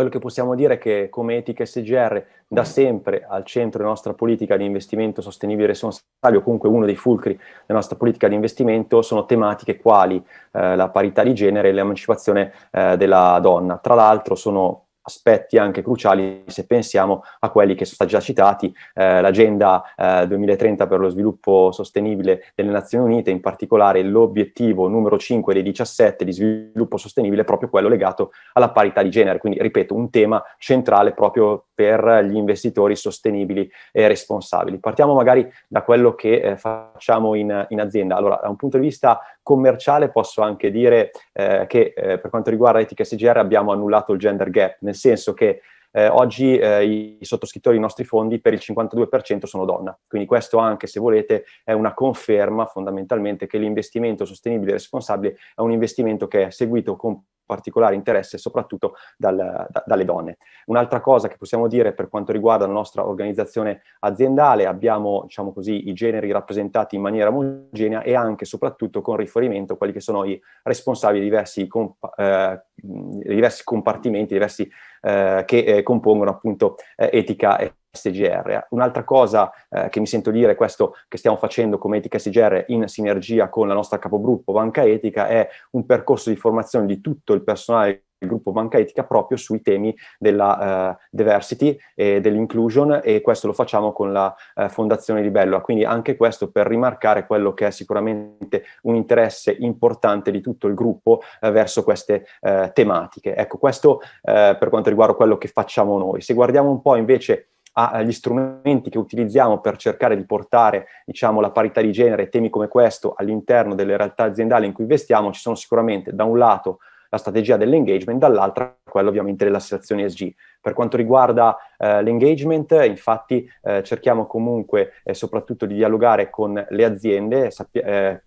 quello che possiamo dire è che come Etica SGR da mm. sempre al centro della nostra politica di investimento sostenibile e responsabile, o comunque uno dei fulcri della nostra politica di investimento, sono tematiche quali eh, la parità di genere e l'emancipazione eh, della donna. Tra l'altro sono aspetti anche cruciali se pensiamo a quelli che sono stati già citati, eh, l'agenda eh, 2030 per lo sviluppo sostenibile delle Nazioni Unite, in particolare l'obiettivo numero 5 dei 17 di sviluppo sostenibile, proprio quello legato alla parità di genere, quindi ripeto un tema centrale proprio per gli investitori sostenibili e responsabili. Partiamo magari da quello che eh, facciamo in, in azienda. Allora, da un punto di vista commerciale posso anche dire eh, che eh, per quanto riguarda l'etica SGR abbiamo annullato il gender gap, nel senso che eh, oggi eh, i sottoscrittori dei nostri fondi per il 52% sono donna. Quindi questo anche, se volete, è una conferma fondamentalmente che l'investimento sostenibile e responsabile è un investimento che è seguito con particolare interesse soprattutto dal, da, dalle donne. Un'altra cosa che possiamo dire per quanto riguarda la nostra organizzazione aziendale, abbiamo diciamo così, i generi rappresentati in maniera omogenea e anche e soprattutto con riferimento a quelli che sono i responsabili di diversi, comp- eh, diversi compartimenti, diversi eh, che eh, compongono appunto eh, etica e SGR. Un'altra cosa eh, che mi sento dire, questo che stiamo facendo come Etica SGR in sinergia con la nostra capogruppo Banca Etica, è un percorso di formazione di tutto il personale il gruppo Banca Etica proprio sui temi della uh, diversity e dell'inclusion e questo lo facciamo con la uh, Fondazione Libello. Quindi anche questo per rimarcare quello che è sicuramente un interesse importante di tutto il gruppo uh, verso queste tematiche. Ecco, questo per quanto riguarda quello che facciamo noi. Se guardiamo un po' invece agli strumenti che utilizziamo per cercare di portare diciamo, la parità di genere e temi come questo all'interno delle realtà aziendali in cui investiamo, ci sono sicuramente da un lato la strategia dell'engagement, dall'altra quella ovviamente della selezione ESG. Per quanto riguarda eh, l'engagement, infatti eh, cerchiamo comunque eh, soprattutto di dialogare con le aziende, sappi- eh,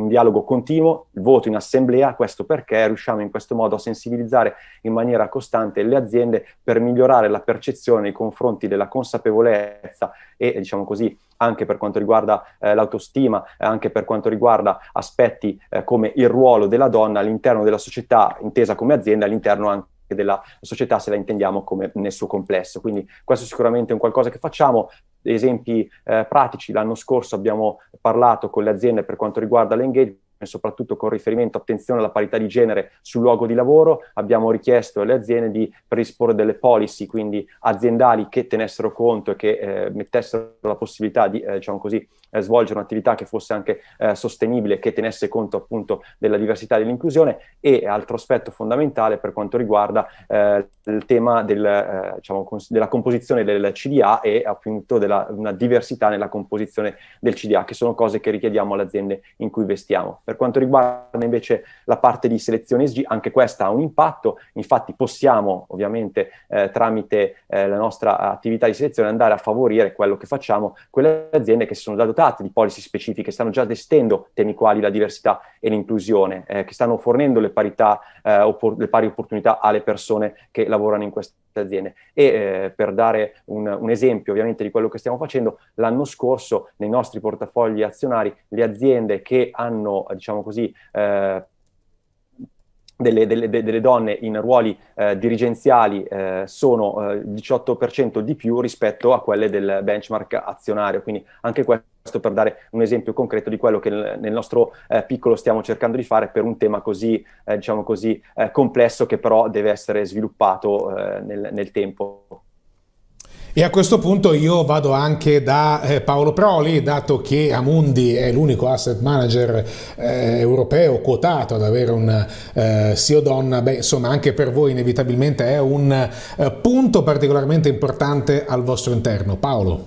un dialogo continuo, il voto in assemblea, questo perché riusciamo in questo modo a sensibilizzare in maniera costante le aziende per migliorare la percezione nei confronti della consapevolezza e, diciamo così, anche per quanto riguarda eh, l'autostima, anche per quanto riguarda aspetti eh, come il ruolo della donna all'interno della società intesa come azienda, all'interno anche della società se la intendiamo come nel suo complesso. Quindi questo è sicuramente è un qualcosa che facciamo, esempi eh, pratici, l'anno scorso abbiamo parlato con le aziende per quanto riguarda l'engagement soprattutto con riferimento attenzione alla parità di genere sul luogo di lavoro, abbiamo richiesto alle aziende di predisporre delle policy, quindi aziendali che tenessero conto e che eh, mettessero la possibilità di eh, diciamo così, eh, svolgere un'attività che fosse anche eh, sostenibile, che tenesse conto appunto della diversità e dell'inclusione e altro aspetto fondamentale per quanto riguarda eh, il tema del, eh, diciamo, cons- della composizione del CDA e appunto della una diversità nella composizione del CDA, che sono cose che richiediamo alle aziende in cui investiamo. Per quanto riguarda invece la parte di selezione SG, anche questa ha un impatto, infatti possiamo ovviamente eh, tramite eh, la nostra attività di selezione andare a favorire quello che facciamo, quelle aziende che sono già dotate di policy specifiche, stanno già destendo temi quali la diversità e l'inclusione, eh, che stanno fornendo le, parità, eh, oppor- le pari opportunità alle persone che lavorano in queste aziende. E eh, per dare un, un, esempio ovviamente di quello che stiamo facendo, l'anno scorso nei nostri portafogli azionari le aziende che hanno, diciamo così, eh, delle, delle, delle, donne in ruoli eh, dirigenziali eh, sono eh, 18% di più rispetto a quelle del benchmark azionario, quindi anche questo per dare un esempio concreto di quello che nel nostro eh, piccolo stiamo cercando di fare per un tema così, eh, diciamo così eh, complesso che però deve essere sviluppato nel, nel tempo. E a questo punto io vado anche da eh, Paolo Proli, dato che Amundi è l'unico asset manager eh, europeo quotato ad avere un eh, CEO donna, beh, insomma anche per voi inevitabilmente è un eh, punto particolarmente importante al vostro interno. Paolo.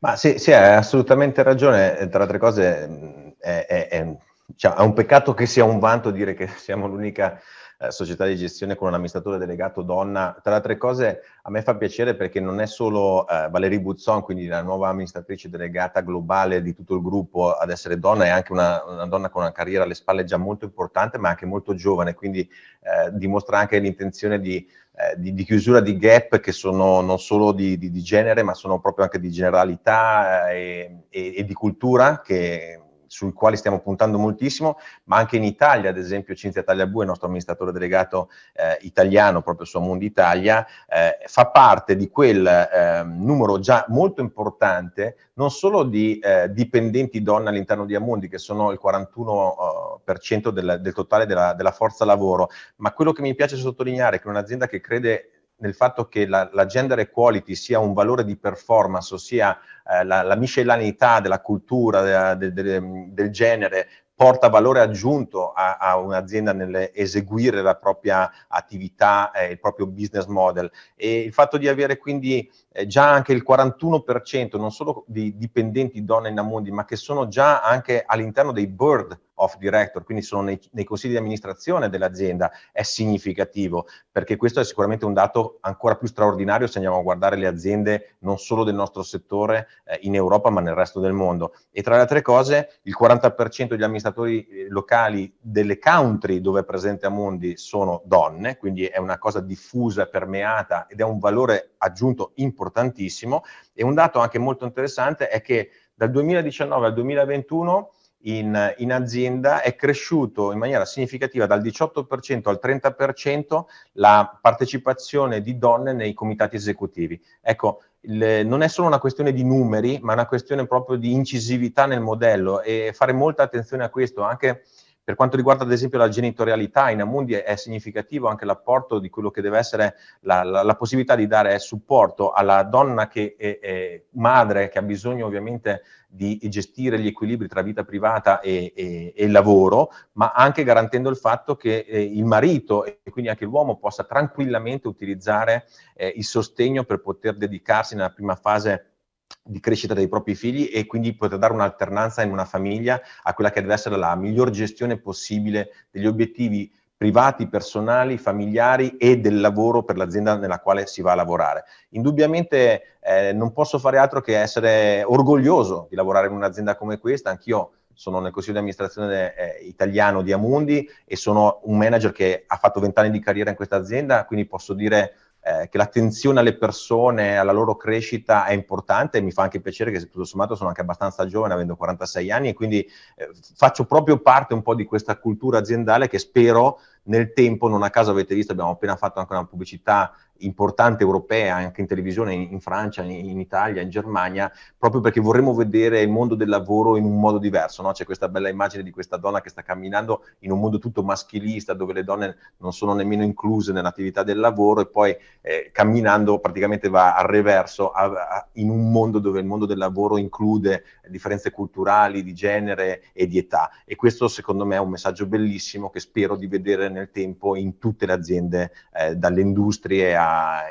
Ma sì, sì, hai assolutamente ragione, tra le altre cose mm, è, è, è, cioè, è un peccato che sia un vanto dire che siamo l'unica eh, società di gestione con un amministratore delegato donna. Tra le altre cose a me fa piacere perché non è solo eh, Valerie Buzzon, quindi la nuova amministratrice delegata globale di tutto il gruppo ad essere donna, è anche una, una donna con una carriera alle spalle già molto importante ma anche molto giovane, quindi eh, dimostra anche l'intenzione di, eh, di, di, chiusura di gap che sono non solo di, di genere ma sono proprio anche di generalità eh, e, e, e di cultura che sui quali stiamo puntando moltissimo, ma anche in Italia, ad esempio Cinzia Tagliabue, il nostro amministratore delegato eh, italiano proprio su Amundi Italia, eh, fa parte di quel eh, numero già molto importante non solo di eh, dipendenti donne all'interno di Amundi, che sono il 41% eh, del, del, totale della, della forza lavoro, ma quello che mi piace sottolineare è che un'azienda che crede nel fatto che la, la, gender equality sia un valore di performance, ossia eh, la, la, miscellanità della cultura, de, de, de, del genere, porta valore aggiunto a, a un'azienda nell'eseguire la propria attività, eh, il proprio business model. E il fatto di avere quindi eh, già anche il 41% non solo di dipendenti donne in Amundi, ma che sono già anche all'interno dei board of director, quindi sono nei, nei consigli di amministrazione dell'azienda, è significativo, perché questo è sicuramente un dato ancora più straordinario se andiamo a guardare le aziende non solo del nostro settore eh, in Europa, ma nel resto del mondo. E tra le altre cose, il 40% degli amministratori eh, locali delle country dove è presente Amundi sono donne, quindi è una cosa diffusa, permeata ed è un valore aggiunto importante importantissimo e un dato anche molto interessante è che dal 2019 al 2021 in, in, azienda è cresciuto in maniera significativa dal 18% al 30% la partecipazione di donne nei comitati esecutivi. Ecco, le, non è solo una questione di numeri, ma è una questione proprio di incisività nel modello e fare molta attenzione a questo, anche per quanto riguarda ad esempio la genitorialità, in Amundi è significativo anche l'apporto di quello che deve essere la, la, la possibilità di dare supporto alla donna che è, è, madre, che ha bisogno ovviamente di gestire gli equilibri tra vita privata e, e, e lavoro, ma anche garantendo il fatto che eh, il marito e quindi anche l'uomo possa tranquillamente utilizzare eh, il sostegno per poter dedicarsi nella prima fase di crescita dei propri figli e quindi poter dare un'alternanza in una famiglia a quella che deve essere la miglior gestione possibile degli obiettivi privati, personali, familiari e del lavoro per l'azienda nella quale si va a lavorare. Indubbiamente eh, non posso fare altro che essere orgoglioso di lavorare in un'azienda come questa, anch'io sono nel consiglio di amministrazione eh, italiano di Amundi e sono un manager che ha fatto vent'anni di carriera in questa azienda, quindi posso dire eh, che l'attenzione alle persone, alla loro crescita è importante e mi fa anche piacere che tutto sommato sono anche abbastanza giovane, avendo 46 anni, e quindi eh, faccio proprio parte un po' di questa cultura aziendale che spero nel tempo, non a caso avete visto, abbiamo appena fatto anche una pubblicità importante europea, anche in televisione in, Francia, in, Italia, in Germania, proprio perché vorremmo vedere il mondo del lavoro in un modo diverso. No? C'è questa bella immagine di questa donna che sta camminando in un mondo tutto maschilista, dove le donne non sono nemmeno incluse nell'attività del lavoro e poi eh, camminando praticamente va al reverso a, a, in un mondo dove il mondo del lavoro include differenze culturali, di genere e di età. E questo secondo me è un messaggio bellissimo che spero di vedere nel tempo in tutte le aziende, eh, dalle industrie a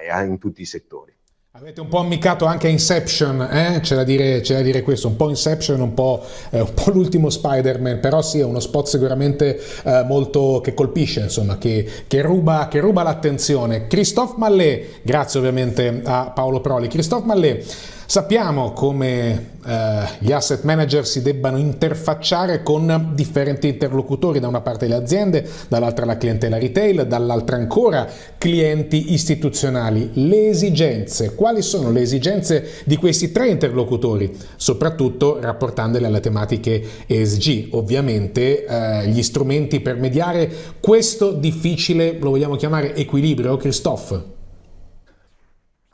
e a in tutti i settori. Avete un po' ammiccato anche a Inception, eh? c'è, da dire, c'è, da dire, questo, un po' Inception, un po', eh, un po', l'ultimo Spider-Man, però sì è uno spot sicuramente eh, molto che colpisce, insomma, che, che, ruba, che ruba l'attenzione. Christophe Mallet, grazie ovviamente a Paolo Proli. Christophe Mallet, Sappiamo come eh, gli asset manager si debbano interfacciare con differenti interlocutori, da una parte le aziende, dall'altra la clientela retail, dall'altra ancora clienti istituzionali. Le esigenze, quali sono le esigenze di questi tre interlocutori? Soprattutto rapportandole alle tematiche ESG. Ovviamente eh, gli strumenti per mediare questo difficile, lo vogliamo chiamare equilibrio, Christophe?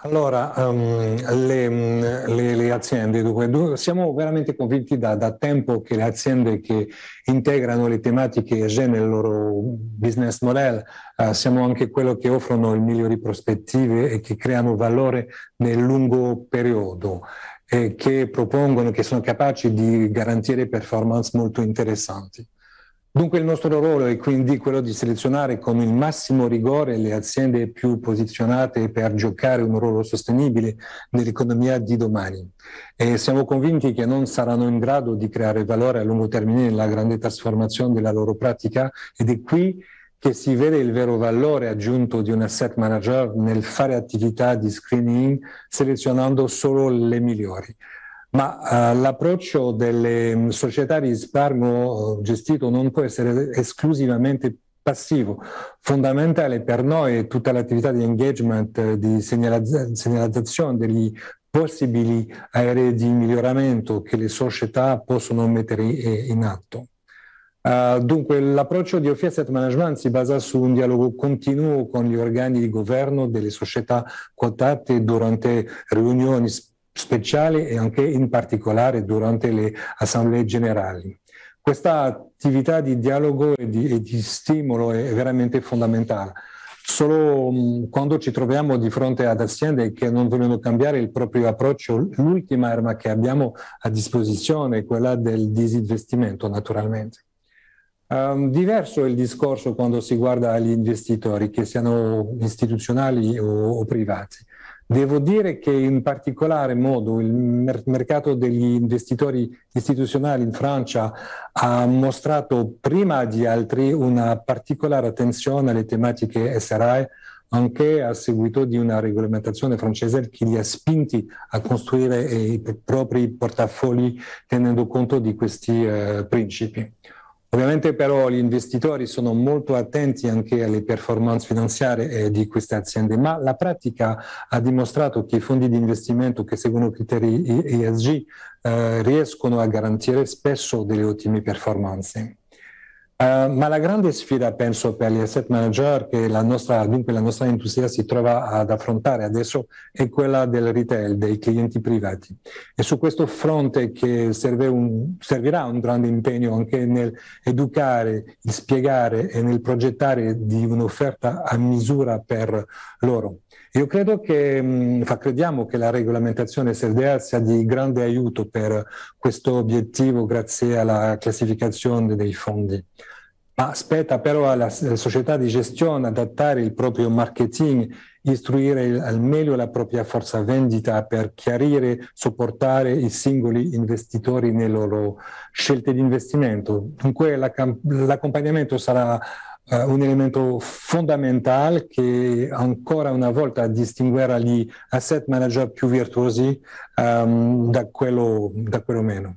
Allora, um, le, le, le, aziende, dunque, siamo veramente convinti da, da, tempo che le aziende che integrano le tematiche ESG nel loro business model uh, siamo anche quello che offrono le migliori prospettive e che creano valore nel lungo periodo e che propongono, che sono capaci di garantire performance molto interessanti. Dunque il nostro ruolo è quindi quello di selezionare con il massimo rigore le aziende più posizionate per giocare un ruolo sostenibile nell'economia di domani e siamo convinti che non saranno in grado di creare valore a lungo termine nella grande trasformazione della loro pratica ed è qui che si vede il vero valore aggiunto di un asset manager nel fare attività di screening selezionando solo le migliori ma eh, l'approccio delle mm, società di risparmio eh, gestito non può essere esclusivamente passivo. Fondamentale per noi è tutta l'attività di engagement, di segnalazz- segnalazzazione degli possibili aree di miglioramento che le società possono mettere in atto. Uh, dunque, l'approccio di OFI Asset Management si basa su un dialogo continuo con gli organi di governo delle società quotate durante riunioni, speciali e anche in particolare durante le assemblee generali. Questa attività di dialogo e di, e di stimolo è veramente fondamentale. Solo mm, quando ci troviamo di fronte ad aziende che non vogliono cambiare il proprio approccio, l'ultima arma che abbiamo a disposizione è quella del disinvestimento, naturalmente. Um, diverso è il discorso quando si guarda agli investitori, che siano istituzionali o, o privati. Devo dire che in particolare modo il mercato degli investitori istituzionali in Francia ha mostrato prima di altri una particolare attenzione alle tematiche SRI, anche a seguito di una regolamentazione francese che li ha spinti a costruire eh, i propri portafogli tenendo conto di questi eh, principi. Ovviamente però gli investitori sono molto attenti anche alle performance finanziarie eh, di queste aziende, ma la pratica ha dimostrato che i fondi di investimento che seguono criteri ESG eh, riescono a garantire spesso delle ottime performance. Eh, ma la grande sfida, penso, per gli asset manager che la nostra, dunque, la nostra industria si trova ad affrontare adesso è quella del retail, dei clienti privati. E su questo fronte che un, servirà un grande impegno anche nel educare, spiegare e nel progettare di un'offerta a misura per loro. Io credo che, mh, mm, crediamo che la regolamentazione SDA sia di grande aiuto per questo obiettivo grazie alla classificazione dei fondi ma spetta però alla società di gestione adattare il proprio marketing, istruire al meglio la propria forza vendita per chiarire, supportare i singoli investitori nelle loro scelte di investimento. Dunque l'accompagnamento sarà eh, un elemento fondamentale che ancora una volta distinguerà gli asset manager più virtuosi um, da, quello, da quello meno.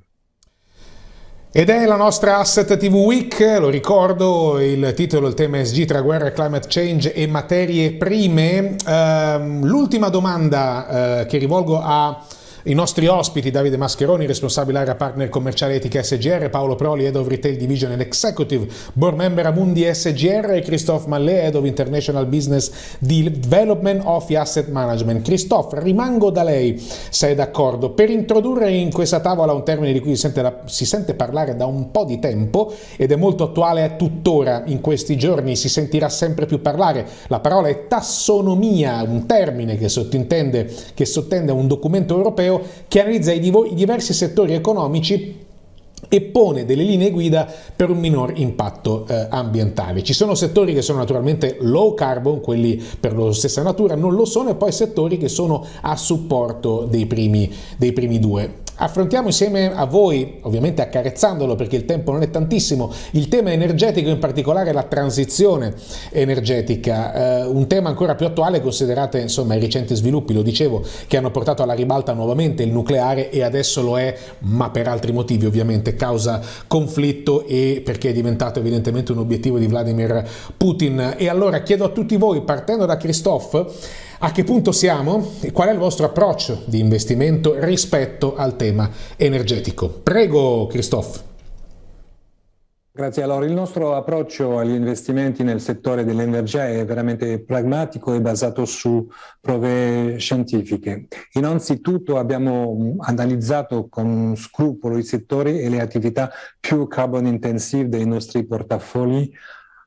Ed è la nostra Asset TV Week, lo ricordo, il titolo, il tema SG tra guerra, climate change e materie prime. Uh, l'ultima domanda uh, che rivolgo a i nostri ospiti Davide Mascheroni, responsabile area partner commerciale Etica SGR, Paolo Proli, Head of Retail Division and Executive, Board Member Amundi SGR e Christophe Mallet, Head of International Business Development of Asset Management. Christophe, rimango da lei se è d'accordo. Per introdurre in questa tavola un termine di cui si sente, la, si sente parlare da un po' di tempo ed è molto attuale a tuttora in questi giorni, si sentirà sempre più parlare. La parola è tassonomia, un termine che sottintende, che sottende a un documento europeo europeo che analizza i, i diversi settori economici e pone delle linee guida per un minor impatto eh, ambientale. Ci sono settori che sono naturalmente low carbon, quelli per loro stessa natura non lo sono, e poi settori che sono a supporto dei primi, dei primi due. Affrontiamo insieme a voi, ovviamente accarezzandolo perché il tempo non è tantissimo, il tema energetico, in particolare la transizione energetica, eh, un tema ancora più attuale considerate insomma, i recenti sviluppi, lo dicevo, che hanno portato alla ribalta nuovamente il nucleare e adesso lo è, ma per altri motivi ovviamente, causa conflitto e perché è diventato evidentemente un obiettivo di Vladimir Putin. E allora chiedo a tutti voi, partendo da Christophe, a che punto siamo e qual è il vostro approccio di investimento rispetto al tema energetico? Prego, Christophe. Grazie. Allora, il nostro approccio agli investimenti nel settore dell'energia è veramente pragmatico e basato su prove scientifiche. Innanzitutto abbiamo analizzato con scrupolo i settori e le attività più carbon intensive dei nostri portafogli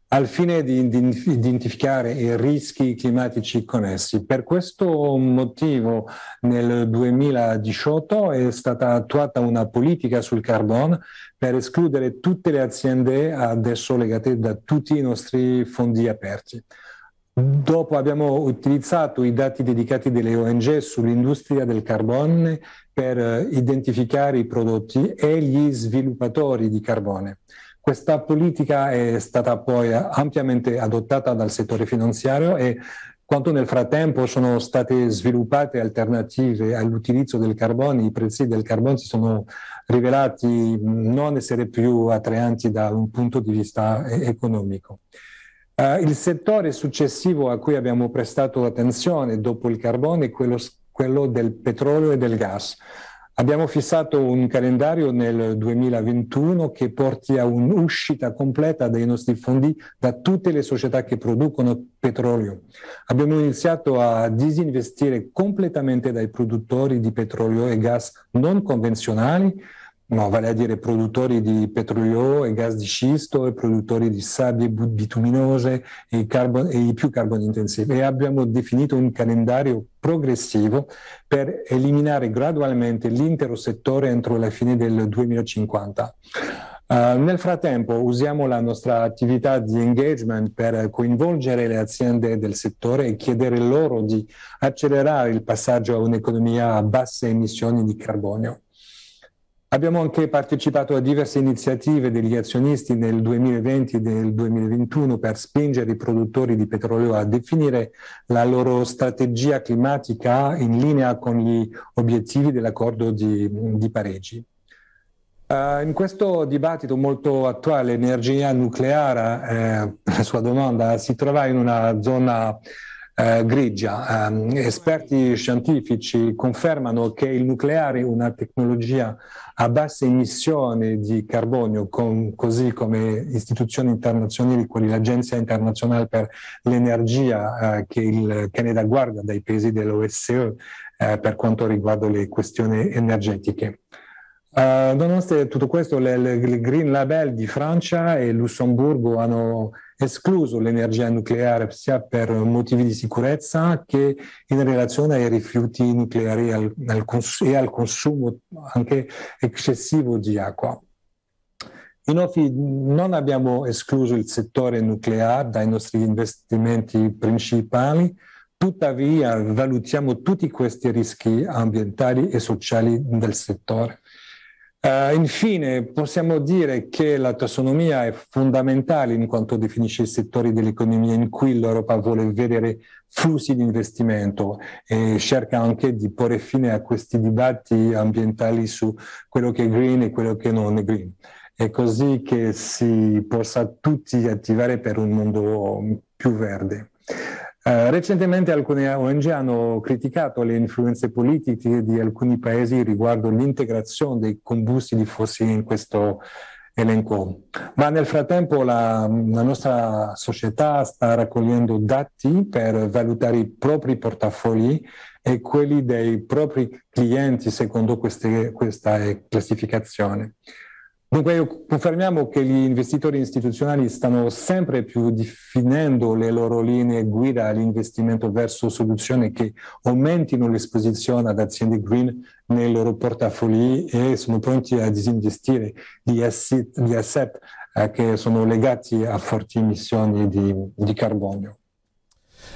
al fine di identificare i rischi climatici connessi. Per questo motivo nel 2018 è stata attuata una politica sul carbon per escludere tutte le aziende adesso legate da tutti i nostri fondi aperti. Dopo abbiamo utilizzato i dati dedicati delle ONG sull'industria del carbone per eh, identificare i prodotti e gli sviluppatori di carbone. Questa politica è stata poi ampiamente adottata dal settore finanziario e quanto nel frattempo sono state sviluppate alternative all'utilizzo del carbone, i prezzi del carbone si sono rivelati non essere più attraenti da un punto di vista economico. Uh, il settore successivo a cui abbiamo prestato attenzione dopo il carbone è quello, quello del petrolio e del gas. Abbiamo fissato un calendario nel 2021 che porti a un'uscita completa dei nostri fondi da tutte le società che producono petrolio. Abbiamo iniziato a disinvestire completamente dai produttori di petrolio e gas non convenzionali no, vale a dire produttori di petrolio e gas di scisto e produttori di sabbie bituminose e i, carbon, e i più carbon intensivi e abbiamo definito un calendario progressivo per eliminare gradualmente l'intero settore entro la fine del 2050. Uh, eh, nel frattempo usiamo la nostra attività di engagement per coinvolgere le aziende del settore e chiedere loro di accelerare il passaggio a un'economia a basse emissioni di carbonio. Abbiamo anche partecipato a diverse iniziative degli azionisti nel 2020 e nel 2021 per spingere i produttori di petrolio a definire la loro strategia climatica in linea con gli obiettivi dell'accordo di, di Parigi. Uh, in questo dibattito molto attuale l'energia nucleare, eh, la sua domanda, si trova in una zona eh, grigia. Eh, esperti scientifici confermano che il nucleare è una tecnologia a basse emissioni di carbonio, con, così come istituzioni internazionali, quali l'Agenzia internazionale per l'energia eh, che il Canada guarda dai paesi dell'OSCE eh, per quanto riguarda le questioni energetiche. Uh, nonostante tutto questo, il Green Label di Francia e Lussemburgo hanno escluso l'energia nucleare sia per motivi di sicurezza che in relazione ai rifiuti nucleari e al, al cons- e al consumo anche eccessivo di acqua. Inoltre non abbiamo escluso il settore nucleare dai nostri investimenti principali, tuttavia valutiamo tutti questi rischi ambientali e sociali del settore. Uh, infine, possiamo dire che la tassonomia è fondamentale in quanto definisce i settori dell'economia in cui l'Europa vuole vedere flussi di investimento e cerca anche di porre fine a questi dibattiti ambientali su quello che è green e quello che non è green. È così che si possa tutti attivare per un mondo più verde. Eh, recentemente alcune ONG hanno criticato le influenze politiche di alcuni paesi riguardo l'integrazione dei combustibili fossili in questo elenco. Ma nel frattempo la, la, nostra società sta raccogliendo dati per valutare i propri portafogli e quelli dei propri clienti secondo queste, questa classificazione. Dunque, confermiamo che gli investitori istituzionali stanno sempre più definendo le loro linee guida all'investimento verso soluzioni che aumentino l'esposizione ad aziende green nei loro portafogli e sono pronti a disinvestire di asset, di asset eh, che sono legati a forti emissioni di, di carbonio.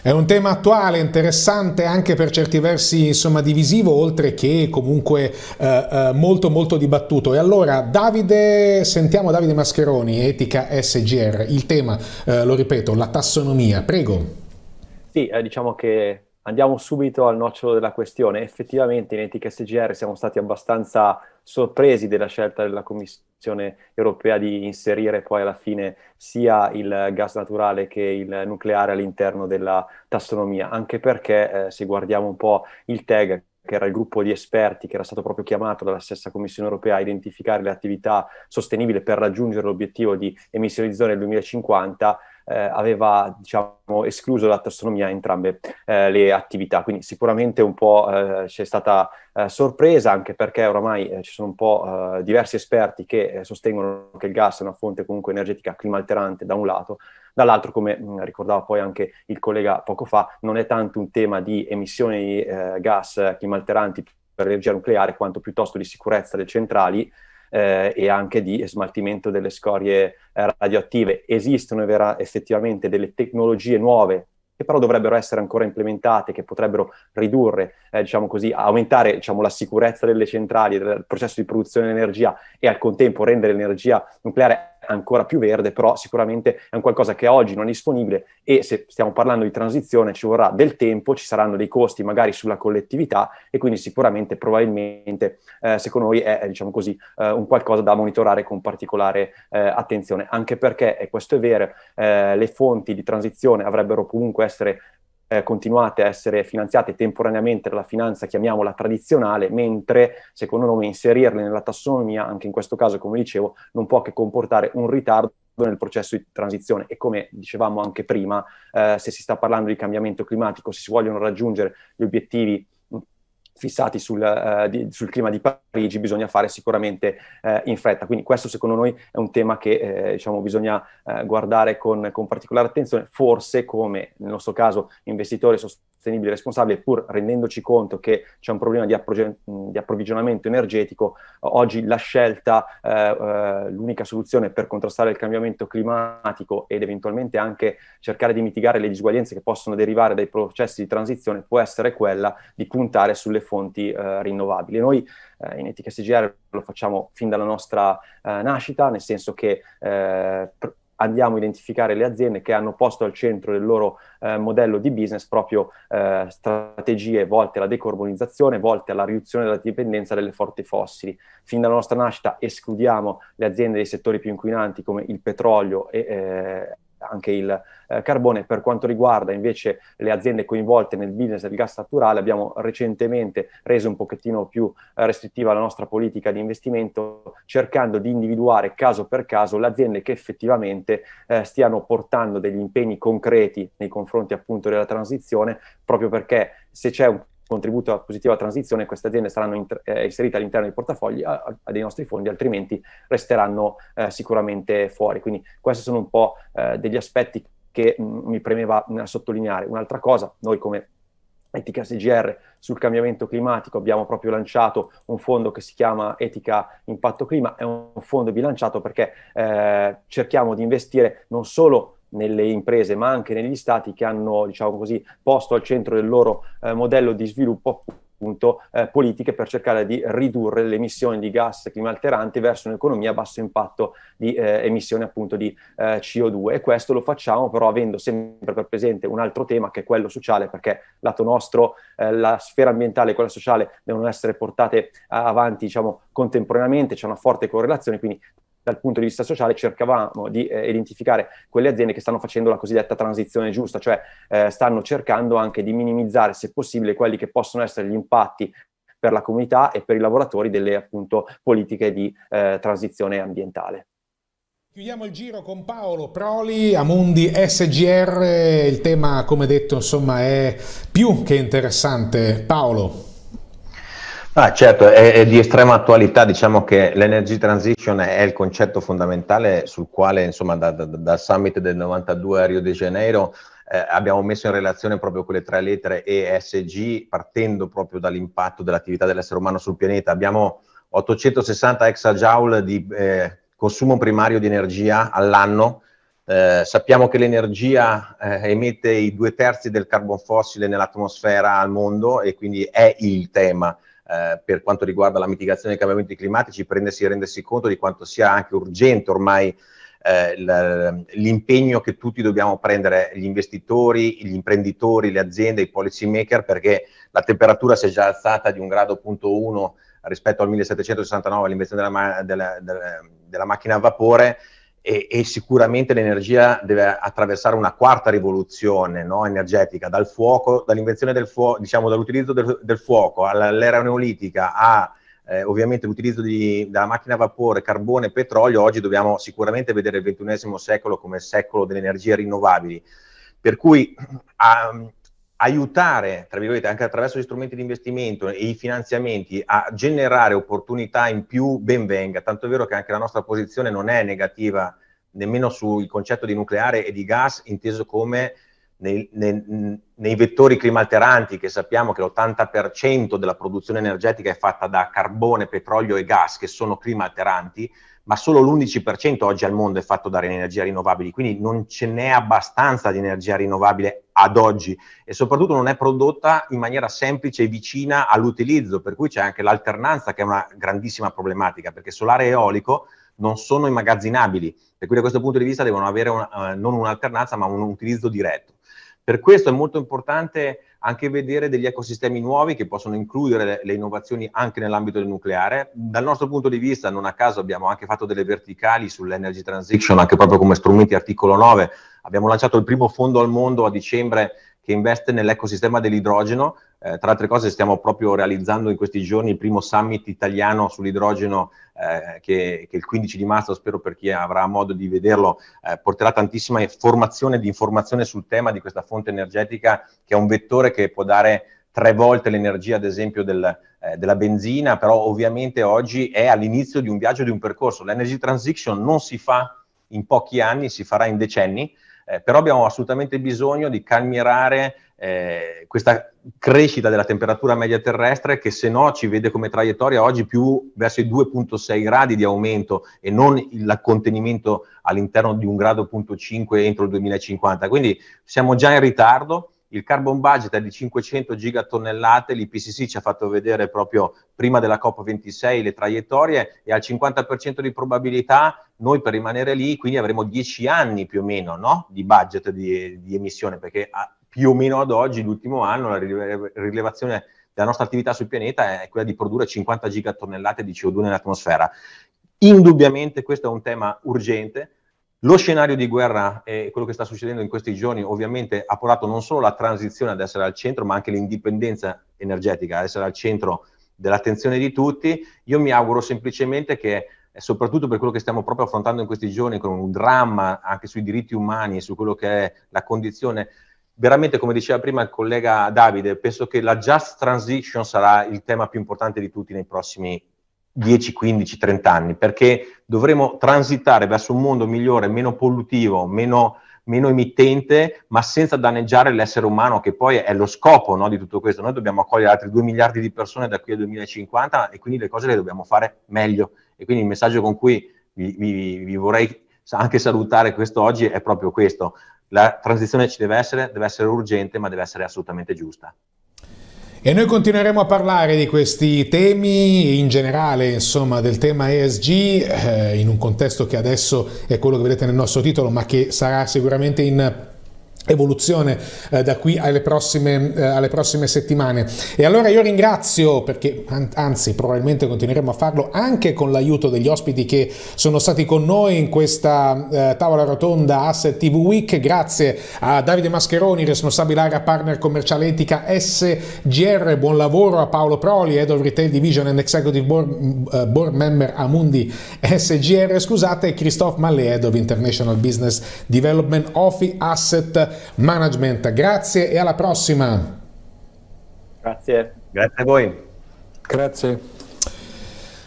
È un tema attuale, interessante, anche per certi versi insomma, divisivo, oltre che comunque eh, eh molto molto dibattuto. E allora Davide, sentiamo Davide Mascheroni, Etica SGR, il tema, eh, lo ripeto, la tassonomia, prego. Sì, eh, diciamo che andiamo subito al nocciolo della questione. Effettivamente in Etica SGR siamo stati abbastanza sorpresi della scelta della Commissione europea di inserire poi alla fine sia il gas naturale che il nucleare all'interno della tassonomia, anche perché eh, se guardiamo un po' il TEG che era il gruppo di esperti che era stato proprio chiamato dalla stessa Commissione europea a identificare le attività sostenibili per raggiungere l'obiettivo di emissioni di zone nel 2050, eh, aveva diciamo, escluso la tassonomia entrambe eh, le attività, quindi sicuramente un po' eh, c'è stata eh, sorpresa anche perché oramai eh, ci sono un po' eh, diversi esperti che sostengono che il gas è una fonte comunque energetica clima alterante da un lato, dall'altro come mm, ricordava poi anche il collega poco fa non è tanto un tema di emissioni di gas climalteranti per l'energia nucleare quanto piuttosto di sicurezza delle centrali eh, e anche di smaltimento delle scorie eh, radioattive. Esistono vera, effettivamente delle tecnologie nuove che però dovrebbero essere ancora implementate, che potrebbero ridurre, eh, diciamo così, aumentare diciamo, la sicurezza delle centrali, del processo di produzione di energia e al contempo rendere l'energia nucleare ancora più verde, però sicuramente è un qualcosa che oggi non è disponibile e se stiamo parlando di transizione ci vorrà del tempo, ci saranno dei costi magari sulla collettività e quindi sicuramente probabilmente eh, secondo noi è diciamo così, eh, un qualcosa da monitorare con particolare eh, attenzione, anche perché, e questo è vero, eh, le fonti di transizione avrebbero comunque essere eh, continuate a essere finanziate temporaneamente dalla finanza, chiamiamola tradizionale, mentre secondo noi inserirle nella tassonomia, anche in questo caso, come dicevo, non può che comportare un ritardo nel processo di transizione e come dicevamo anche prima, eh, se si sta parlando di cambiamento climatico, se si vogliono raggiungere gli obiettivi fissati sul, uh, di, sul, clima di Parigi bisogna fare sicuramente uh, in fretta. Quindi questo secondo noi è un tema che eh, diciamo, bisogna uh, guardare con, con, particolare attenzione, forse come nel nostro caso investitore sostenibile e responsabile, pur rendendoci conto che c'è un problema di, appro- di approvvigionamento energetico, oggi la scelta, l'unica soluzione per contrastare il cambiamento climatico ed eventualmente anche cercare di mitigare le disuguaglianze che possono derivare dai processi di transizione può essere quella di puntare sulle sulle fonti eh, rinnovabili. Noi eh, in Etica SGR lo facciamo fin dalla nostra eh, nascita, nel senso che eh, pr- andiamo a identificare le aziende che hanno posto al centro del loro eh, modello di business proprio eh, strategie volte alla decarbonizzazione, volte alla riduzione della dipendenza dalle forti fossili. Fin dalla nostra nascita escludiamo le aziende dei settori più inquinanti come il petrolio e eh, anche il eh, carbone. Per quanto riguarda invece le aziende coinvolte nel business del gas naturale, abbiamo recentemente reso un pochettino più eh, restrittiva la nostra politica di investimento, cercando di individuare caso per caso le aziende che effettivamente eh, stiano portando degli impegni concreti nei confronti appunto della transizione, proprio perché se c'è un contributo alla positiva transizione, queste aziende saranno inter- eh, inserite all'interno dei portafogli a, a dei nostri fondi, altrimenti resteranno eh, sicuramente fuori. Quindi questi sono un po' eh, degli aspetti che mh, mm, mi premeva mh, mm, sottolineare. Un'altra cosa, noi come Etica SGR sul cambiamento climatico, abbiamo proprio lanciato un fondo che si chiama Etica Impatto Clima, è un fondo bilanciato perché eh, cerchiamo di investire non solo nelle imprese ma anche negli stati che hanno diciamo così, posto al centro del loro eh, modello di sviluppo appunto eh, politiche per cercare di ridurre le emissioni di gas climalteranti verso un'economia a basso impatto di eh, emissione appunto di eh, CO2 e questo lo facciamo però avendo sempre per presente un altro tema che è quello sociale perché lato nostro eh, la sfera ambientale e quella sociale devono essere portate avanti diciamo contemporaneamente c'è una forte correlazione quindi dal punto di vista sociale cercavamo di eh, identificare quelle aziende che stanno facendo la cosiddetta transizione giusta, cioè eh, stanno cercando anche di minimizzare, se possibile, quelli che possono essere gli impatti per la comunità e per i lavoratori delle appunto politiche di eh, transizione ambientale. Chiudiamo il giro con Paolo Proli, Amundi SGR, il tema come detto insomma è più che interessante. Paolo. Ah, certo, è, è, di estrema attualità, diciamo che l'energy transition è il concetto fondamentale sul quale, insomma, da, da, dal summit del 92 a Rio de Janeiro eh, abbiamo messo in relazione proprio quelle tre lettere ESG, partendo proprio dall'impatto dell'attività dell'essere umano sul pianeta. Abbiamo 860 exajoule di eh, consumo primario di energia all'anno. Eh, sappiamo che l'energia eh, emette i due terzi del carbon fossile nell'atmosfera al mondo e quindi è il tema. Eh, per quanto riguarda la mitigazione dei cambiamenti climatici, prendersi e rendersi conto di quanto sia anche urgente ormai eh, l'impegno che tutti dobbiamo prendere, gli investitori, gli imprenditori, le aziende, i policy maker, perché la temperatura si è già alzata di un grado punto uno rispetto al 1769, l'invenzione della, ma- della, della, della macchina a vapore, e, e, sicuramente l'energia deve attraversare una quarta rivoluzione no, energetica, dal fuoco, dall'invenzione del fuoco, diciamo dall'utilizzo del, del fuoco all'era neolitica a eh, ovviamente l'utilizzo di, della macchina a vapore, carbone e petrolio, oggi dobbiamo sicuramente vedere il XXI secolo come secolo delle energie rinnovabili. Per cui um, aiutare, tra virgolette, anche attraverso gli strumenti di investimento e i finanziamenti a generare opportunità in più, ben venga. Tanto è vero che anche la nostra posizione non è negativa nemmeno sul concetto di nucleare e di gas inteso come nei, nei, nei vettori climalteranti che sappiamo che l'80% della produzione energetica è fatta da carbone, petrolio e gas che sono climalteranti, ma solo l'11% oggi al mondo è fatto da energie rinnovabili, quindi non ce n'è abbastanza di energia rinnovabile ad oggi e soprattutto non è prodotta in maniera semplice e vicina all'utilizzo, per cui c'è anche l'alternanza che è una grandissima problematica, perché solare e eolico non sono immagazzinabili, per cui da questo punto di vista devono avere una, eh, non un'alternanza ma un utilizzo diretto. Per questo è molto importante anche vedere degli ecosistemi nuovi che possono includere le, le innovazioni anche nell'ambito del nucleare. Dal nostro punto di vista, non a caso, abbiamo anche fatto delle verticali sull'energy transition, anche proprio come strumenti articolo 9. Abbiamo lanciato il primo fondo al mondo a dicembre che investe nell'ecosistema dell'idrogeno. Eh, tra altre cose stiamo proprio realizzando in questi giorni il primo summit italiano sull'idrogeno eh, che, che, il 15 di marzo, spero per chi avrà modo di vederlo, eh, porterà tantissima formazione ed informazione sul tema di questa fonte energetica che è un vettore che può dare tre volte l'energia, ad esempio, del, eh, della benzina, però ovviamente oggi è all'inizio di un viaggio, di un percorso. L'energy transition non si fa in pochi anni, si farà in decenni, eh, però abbiamo assolutamente bisogno di calmierare eh, questa crescita della temperatura media terrestre che se no ci vede come traiettoria oggi più verso i 2.6 gradi di aumento e non il contenimento all'interno di un grado punto entro il 2050. Quindi siamo già in ritardo, il carbon budget è di 500 gigatonnellate, l'IPCC ci ha fatto vedere proprio prima della COP26 le traiettorie e al 50% di probabilità noi per rimanere lì quindi avremo 10 anni più o meno no? di budget di, di emissione perché a, più o meno ad oggi, l'ultimo anno, la rilevazione della nostra attività sul pianeta è quella di produrre 50 gigatonnellate di CO2 nell'atmosfera. Indubbiamente questo è un tema urgente, lo scenario di guerra e quello che sta succedendo in questi giorni ovviamente ha portato non solo la transizione ad essere al centro, ma anche l'indipendenza energetica, ad essere al centro dell'attenzione di tutti. Io mi auguro semplicemente che, eh, soprattutto per quello che stiamo proprio affrontando in questi giorni, con un dramma anche sui diritti umani e su quello che è la condizione, veramente come diceva prima il collega Davide, penso che la just transition sarà il tema più importante di tutti nei prossimi 10, 15, 30 anni, perché dovremo transitare verso un mondo migliore, meno pollutivo, meno, meno emittente, ma senza danneggiare l'essere umano, che poi è lo scopo no, di tutto questo. Noi dobbiamo accogliere altri 2 miliardi di persone da qui al 2050 e quindi le cose le dobbiamo fare meglio. E quindi il messaggio con cui vi, vi, vi vorrei anche salutare questo oggi è proprio questo. La transizione ci deve essere, deve essere urgente, ma deve essere assolutamente giusta. E noi continueremo a parlare di questi temi in generale, insomma, del tema ESG, eh, in un contesto che adesso è quello che vedete nel nostro titolo, ma che sarà sicuramente in evoluzione eh, da qui alle prossime, eh, alle prossime, settimane. E allora io ringrazio, perché anzi probabilmente continueremo a farlo anche con l'aiuto degli ospiti che sono stati con noi in questa eh, tavola rotonda Asset TV Week, grazie a Davide Mascheroni, responsabile area partner commerciale etica SGR, buon lavoro a Paolo Proli, Head of Retail Division and Executive Board, eh, board Member Amundi SGR, scusate, e Christophe Mallet, Head of International Business Development Office Asset Management. Grazie e alla prossima. Grazie. Grazie a voi. Grazie.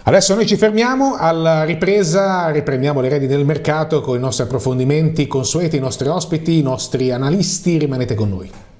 Adesso noi ci fermiamo, alla ripresa riprendiamo le reti del mercato con i nostri approfondimenti consueti, i nostri ospiti, i nostri analisti, rimanete con noi.